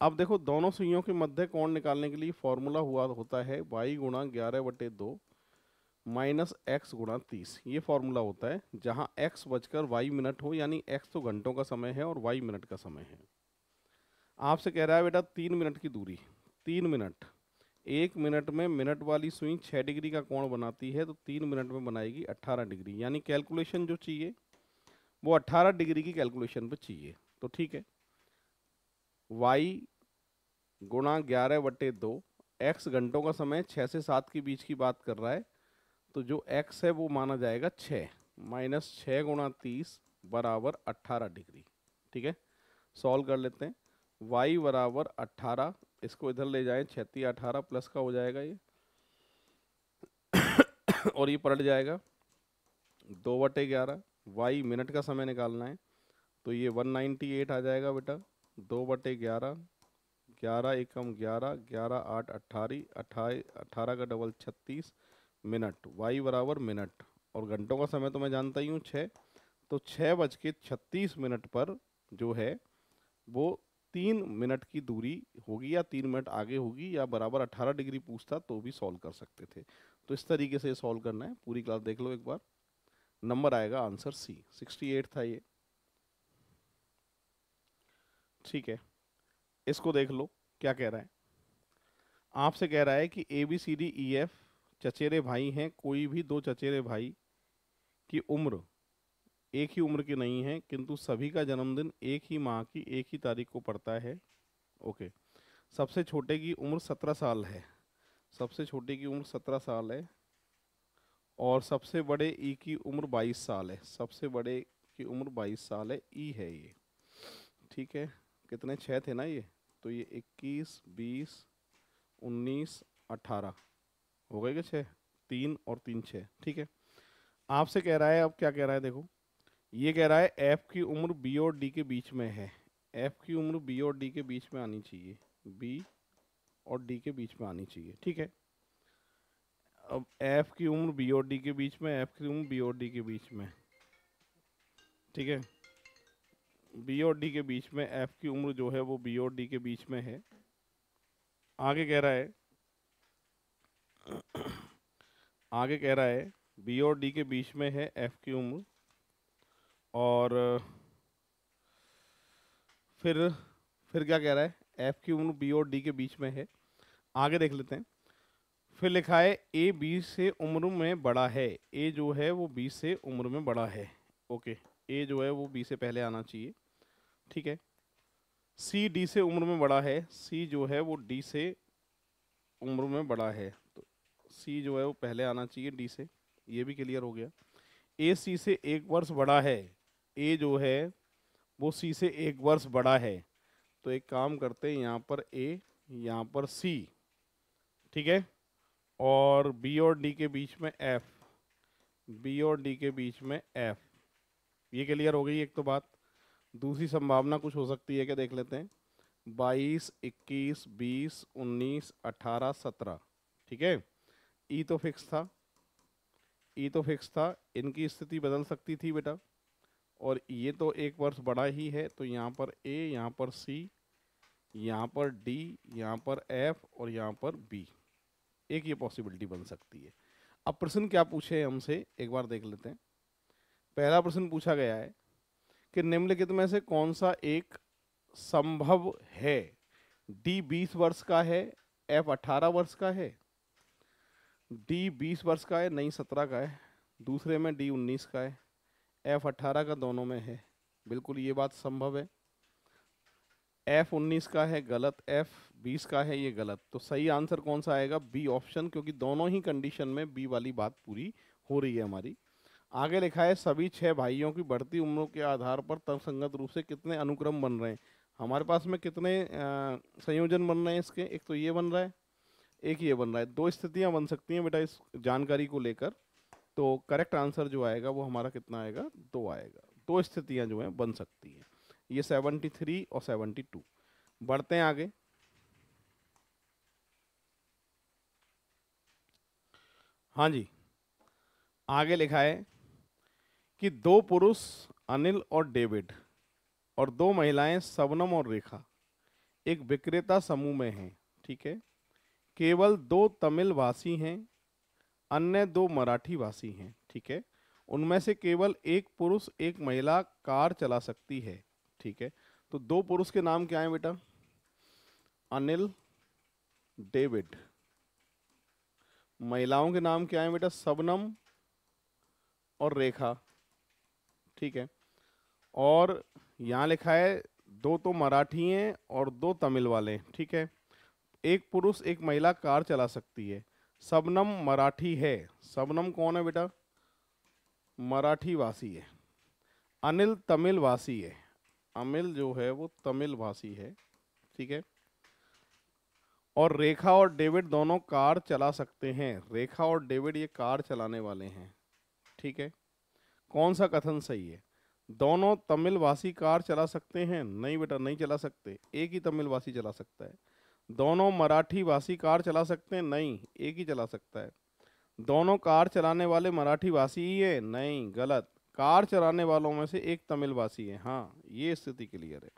अब देखो दोनों सुइयों के मध्य कोण निकालने के लिए फॉर्मूला हुआ होता है वाई गुणा ग्यारह बटे दो माइनस एक्स गुणा तीस ये फॉर्मूला होता है जहाँ एक्स बजकर वाई मिनट हो यानी एक्स तो घंटों का समय है और वाई मिनट का समय है आपसे कह रहा है बेटा तीन मिनट की दूरी तीन मिनट एक मिनट में मिनट वाली सुई छः डिग्री का कोण बनाती है तो तीन मिनट में बनाएगी अट्ठारह डिग्री यानी कैलकुलेशन जो चाहिए वो अट्ठारह डिग्री की कैलकुलेशन पर चाहिए तो ठीक है वाई गुणा ग्यारह बटे दो एक्स घंटों का समय छः से सात के बीच की बात कर रहा है तो जो एक्स है वो माना जाएगा छः माइनस छः गुणा तीस बराबर अट्ठारह डिग्री ठीक है सॉल्व कर लेते हैं वाई बराबर अट्ठारह इसको इधर ले जाएं छत्ती अठारह प्लस का हो जाएगा ये <coughs> और ये पलट जाएगा दो बटे ग्यारह वाई मिनट का समय निकालना है तो ये वन एट आ जाएगा बेटा दो बटे ग्यारह ग्यारह एकम ग्यारह ग्यारह आठ अट्ठारह अट्ठाई अट्ठारह का डबल छत्तीस मिनट वाई बराबर मिनट और घंटों का समय तो मैं जानता ही हूँ छः तो छः बज के छत्तीस मिनट पर जो है वो तीन मिनट की दूरी होगी या तीन मिनट आगे होगी या बराबर अट्ठारह डिग्री पूछता तो भी सॉल्व कर सकते थे तो इस तरीके से सॉल्व करना है पूरी क्लास देख लो एक बार नंबर आएगा आंसर सी सिक्सटी एट था ये ठीक है इसको देख लो क्या कह रहा है आपसे कह रहा है कि A B C D E F चचेरे भाई हैं कोई भी दो चचेरे भाई की उम्र एक ही उम्र की नहीं है किंतु सभी का जन्मदिन एक ही माह की एक ही तारीख को पड़ता है ओके सबसे छोटे की उम्र सत्रह साल है सबसे छोटे की उम्र सत्रह साल है और सबसे बड़े ई e की उम्र बाईस साल है सबसे बड़े की उम्र बाईस साल है ई e है ये ठीक है कितने छः थे ना ये तो ये इक्कीस बीस उन्नीस अट्ठारह हो गए क्या छः तीन और तीन छः ठीक है आपसे कह रहा है अब क्या कह रहा है देखो ये कह रहा है एफ़ की उम्र बी और डी के बीच में है एफ़ की उम्र बी और डी के बीच में आनी चाहिए बी और डी के बीच में आनी चाहिए ठीक है अब एफ़ की उम्र बी और डी के बीच में एफ़ की उम्र बी और डी के बीच में ठीक है बी और डी के बीच में एफ की उम्र जो है वो बी और डी के बीच में है आगे कह रहा है आगे कह रहा है बी और डी के बीच में है एफ की उम्र और फिर फिर क्या कह रहा है एफ की उम्र बी और डी के बीच में है आगे देख लेते हैं फिर लिखा है ए बी से उम्र में बड़ा है ए जो है वो बी से उम्र में बड़ा है ओके ए जो है वो बी से पहले आना चाहिए ठीक है सी डी से उम्र में बड़ा है सी जो है वो डी से उम्र में बड़ा है तो सी जो है वो पहले आना चाहिए डी से ये भी क्लियर हो गया ए सी से एक वर्ष बड़ा है ए जो है वो सी से एक वर्ष बड़ा है तो एक काम करते हैं यहाँ पर ए यहाँ पर सी ठीक है और बी और डी के बीच में एफ बी और डी के बीच में एफ ये क्लियर हो गई एक तो बात दूसरी संभावना कुछ हो सकती है क्या देख लेते हैं बाईस इक्कीस बीस उन्नीस अट्ठारह सत्रह ठीक है ई e तो फिक्स था ई e तो फिक्स था इनकी स्थिति बदल सकती थी बेटा और ये तो एक वर्ष बड़ा ही है तो यहाँ पर ए यहाँ पर सी यहाँ पर डी यहाँ पर एफ और यहाँ पर बी एक ये पॉसिबिलिटी बन सकती है अब प्रश्न क्या पूछे हमसे एक बार देख लेते हैं पहला प्रश्न पूछा गया है कि निम्नलिखित में से कौन सा एक संभव है डी बीस वर्ष का है एफ अठारह वर्ष का है डी बीस वर्ष का है नहीं सत्रह का है दूसरे में डी उन्नीस का है एफ अठारह का दोनों में है बिल्कुल ये बात संभव है एफ उन्नीस का है गलत एफ बीस का है ये गलत तो सही आंसर कौन सा आएगा बी ऑप्शन क्योंकि दोनों ही कंडीशन में बी वाली बात पूरी हो रही है हमारी आगे लिखा है सभी छह भाइयों की बढ़ती उम्रों के आधार पर तर्कसंगत रूप से कितने अनुक्रम बन रहे हैं हमारे पास में कितने संयोजन बन रहे हैं इसके एक तो ये बन रहा है एक ये बन रहा है दो स्थितियाँ बन सकती हैं बेटा इस जानकारी को लेकर तो करेक्ट आंसर जो आएगा वो हमारा कितना आएगा दो आएगा दो स्थितियाँ जो हैं बन सकती हैं ये सेवनटी थ्री और सेवनटी टू बढ़ते हैं आगे हाँ जी आगे लिखा है कि दो पुरुष अनिल और डेविड और दो महिलाएं सबनम और रेखा एक विक्रेता समूह में हैं ठीक है केवल दो तमिल भाषी हैं अन्य दो मराठी भाषी हैं ठीक है उनमें से केवल एक पुरुष एक महिला कार चला सकती है ठीक है तो दो पुरुष के नाम क्या है बेटा अनिल डेविड महिलाओं के नाम क्या है बेटा सबनम और रेखा ठीक है और यहाँ लिखा है दो तो मराठी हैं और दो तमिल वाले ठीक है एक पुरुष एक महिला कार चला सकती है सबनम मराठी है सबनम कौन है बेटा मराठी वासी है अनिल तमिल वासी है अमिल जो है वो तमिल भाषी है ठीक है और रेखा और डेविड दोनों कार चला सकते हैं रेखा और डेविड ये कार चलाने वाले हैं ठीक है कौन सा कथन सही है दोनों तमिल भाषी कार चला सकते हैं नहीं बेटा नहीं चला सकते एक ही तमिल भाषी चला सकता है दोनों मराठी भाषी कार चला सकते हैं नहीं एक ही चला सकता है दोनों कार चलाने वाले मराठी भाषी ही है नहीं गलत कार चलाने वालों में से एक तमिल भाषी है हाँ ये स्थिति क्लियर है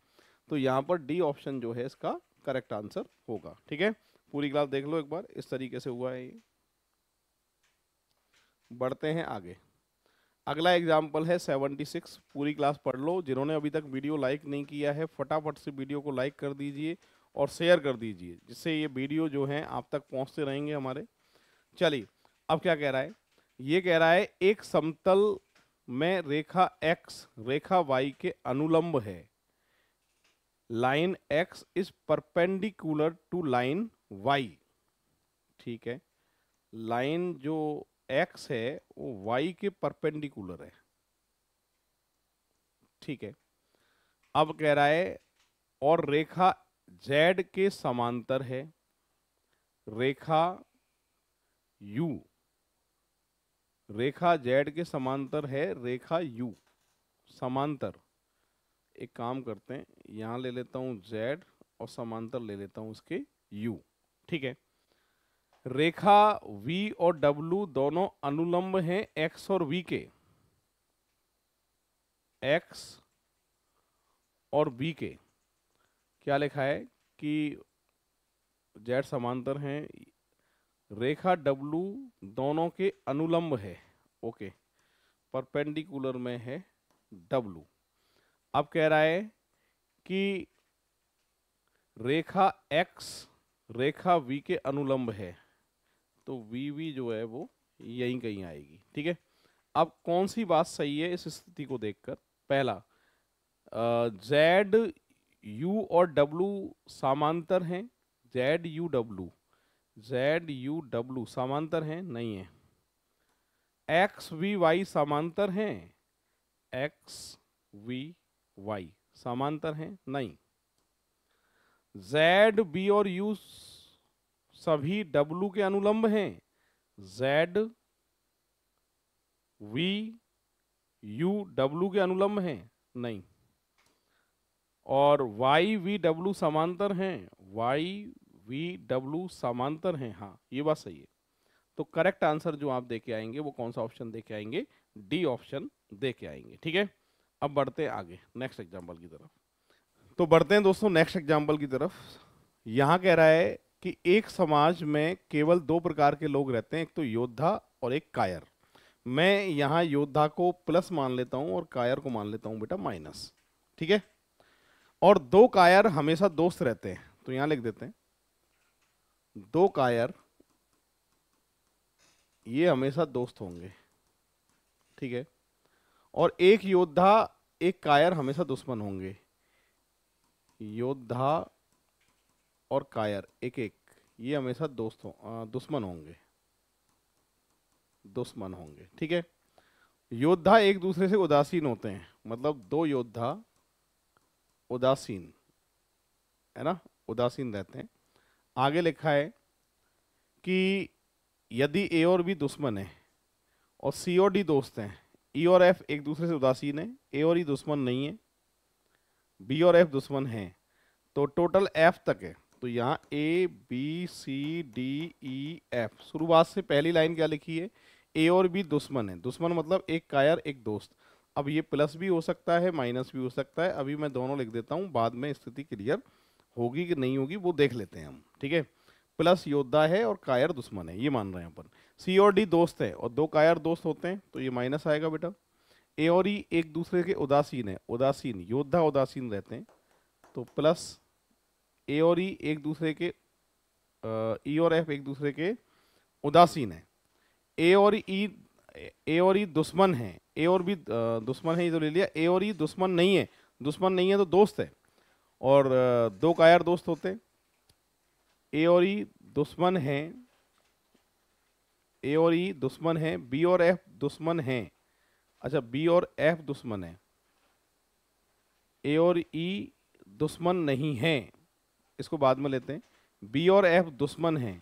तो यहाँ पर डी ऑप्शन जो है इसका करेक्ट आंसर होगा ठीक है पूरी क्लास देख लो एक बार इस तरीके से हुआ है ये बढ़ते हैं आगे अगला एग्जाम्पल है 76 पूरी क्लास पढ़ लो जिन्होंने अभी तक वीडियो लाइक नहीं किया है फटाफट से वीडियो को लाइक कर दीजिए और शेयर कर दीजिए जिससे ये वीडियो जो है आप तक पहुंचते रहेंगे हमारे चलिए अब क्या कह रहा है ये कह रहा है एक समतल में रेखा एक्स रेखा वाई के अनुलंब है line X is perpendicular to line Y ठीक है लाइन जो एक्स है वो वाई के परपेंडिकुलर है ठीक है अब कह रहा है और रेखा जेड के समांतर है रेखा यू रेखा जेड के समांतर है रेखा यू समांतर एक काम करते हैं यहां ले लेता हूं जेड और समांतर ले लेता हूँ उसके यू ठीक है रेखा V और W दोनों अनुलंब हैं X और V के X और V के क्या लिखा है कि Z समांतर हैं रेखा W दोनों के अनुलंब है ओके परपेंडिकुलर में है W अब कह रहा है कि रेखा X रेखा V के अनुलंब है तो वी वी जो है वो यहीं कहीं आएगी ठीक है अब कौन सी बात सही है इस स्थिति को देखकर पहला जेड यू और डब्लू समांतर हैं Z U W Z U W समांतर हैं नहीं है एक्स वी वाई समांतर हैं एक्स वी वाई समांतर हैं नहीं जेड बी और यू सभी W के अनुलंब हैं Z V U W के अनुलंब हैं नहीं और Y V W समांतर हैं Y V W समांतर हैं हाँ ये बात सही है तो करेक्ट आंसर जो आप दे के आएंगे वो कौन सा ऑप्शन दे के आएंगे डी ऑप्शन दे के आएंगे ठीक है अब बढ़ते हैं आगे नेक्स्ट एग्जाम्पल की तरफ तो बढ़ते हैं दोस्तों नेक्स्ट एग्जाम्पल की तरफ यहां कह रहा है कि एक समाज में केवल दो प्रकार के लोग रहते हैं एक तो योद्धा और एक कायर मैं यहां योद्धा को प्लस मान लेता हूं और कायर को मान लेता हूं बेटा माइनस ठीक है और दो कायर हमेशा दोस्त रहते हैं तो यहां लिख देते हैं दो कायर ये हमेशा दोस्त होंगे ठीक है और एक योद्धा एक कायर हमेशा दुश्मन होंगे योद्धा और कायर एक एक ये हमेशा दोस्तों दुश्मन होंगे दुश्मन होंगे ठीक है योद्धा एक दूसरे से उदासीन होते हैं मतलब दो योद्धा उदासीन है ना उदासीन रहते हैं आगे लिखा है कि यदि ए और बी दुश्मन है और सी और डी दोस्त हैं ई e और एफ एक दूसरे से उदासीन है ए और ई e दुश्मन नहीं है बी और एफ दुश्मन हैं तो टोटल एफ तक है तो यहाँ A B C D E F शुरुआत से पहली लाइन क्या लिखी है ए और बी दुश्मन है दुश्मन मतलब एक कायर एक दोस्त अब ये प्लस भी हो सकता है माइनस भी हो सकता है अभी मैं दोनों लिख देता हूँ बाद में स्थिति क्लियर होगी कि नहीं होगी वो देख लेते हैं हम ठीक है प्लस योद्धा है और कायर दुश्मन है ये मान रहे हैं अपन सी और डी दोस्त है और दो कायर दोस्त होते हैं तो ये माइनस आएगा बेटा ए और ई e एक दूसरे के उदासीन है उदासीन योद्धा उदासीन रहते हैं तो प्लस ए और ई e एक दूसरे के ई e और एफ एक दूसरे के उदासीन है ए और ई e, ए और ई दुश्मन है ए और भी दुश्मन है ये तो ले लिया ए और ई दुश्मन नहीं है दुश्मन नहीं है तो दोस्त है और दो कायर दोस्त होते हैं ए और ई दुश्मन हैं ए और ई दुश्मन हैं बी और एफ दुश्मन हैं अच्छा बी और एफ दुश्मन हैं ए और ई दुश्मन नहीं हैं इसको बाद में लेते हैं बी और एफ दुश्मन हैं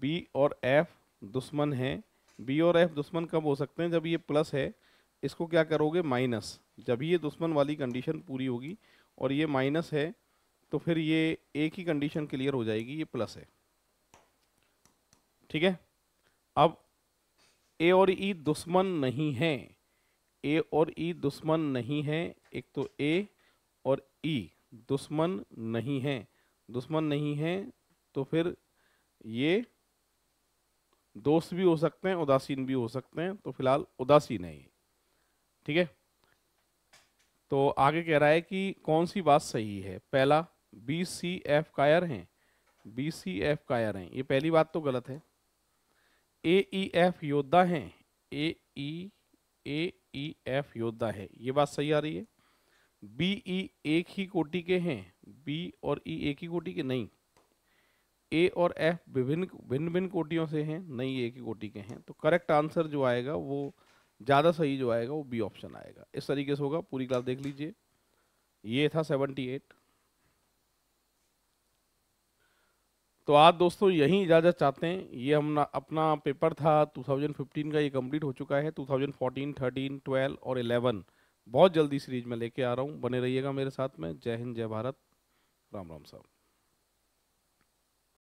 बी और एफ दुश्मन हैं बी और एफ दुश्मन कब हो सकते हैं जब ये प्लस है इसको क्या करोगे माइनस जब ये दुश्मन वाली कंडीशन पूरी होगी और ये माइनस है तो फिर ये एक ही कंडीशन क्लियर हो जाएगी ये प्लस है ठीक है अब ए और ई दुश्मन नहीं है ए और ई दुश्मन नहीं है एक तो ए और ई दुश्मन नहीं है दुश्मन नहीं है तो फिर ये दोस्त भी हो सकते हैं उदासीन भी हो सकते हैं तो फिलहाल उदासीन है ये ठीक है तो आगे कह रहा है कि कौन सी बात सही है पहला बी सी एफ कायर हैं बी सी एफ कायर हैं ये पहली बात तो गलत है ए ई एफ योद्धा हैं ए ई ए ई एफ योद्धा है ये बात सही आ रही है बी ई एक ही कोटि के हैं बी और ई एक ही कोटि के नहीं ए और एफ विभिन्न भिन्न भिन्न कोटियों से हैं नहीं एक ही कोटि के हैं तो करेक्ट आंसर जो आएगा वो ज़्यादा सही जो आएगा वो बी ऑप्शन आएगा इस तरीके से होगा पूरी क्लास देख लीजिए ये था सेवनटी एट तो आज दोस्तों यही इजाज़त चाहते हैं ये हम अपना पेपर था 2015 का ये कंप्लीट हो चुका है 2014, 13, 12 और 11 बहुत जल्दी सीरीज में लेके आ रहा हूँ बने रहिएगा मेरे साथ में जय हिंद जय भारत राम राम साहब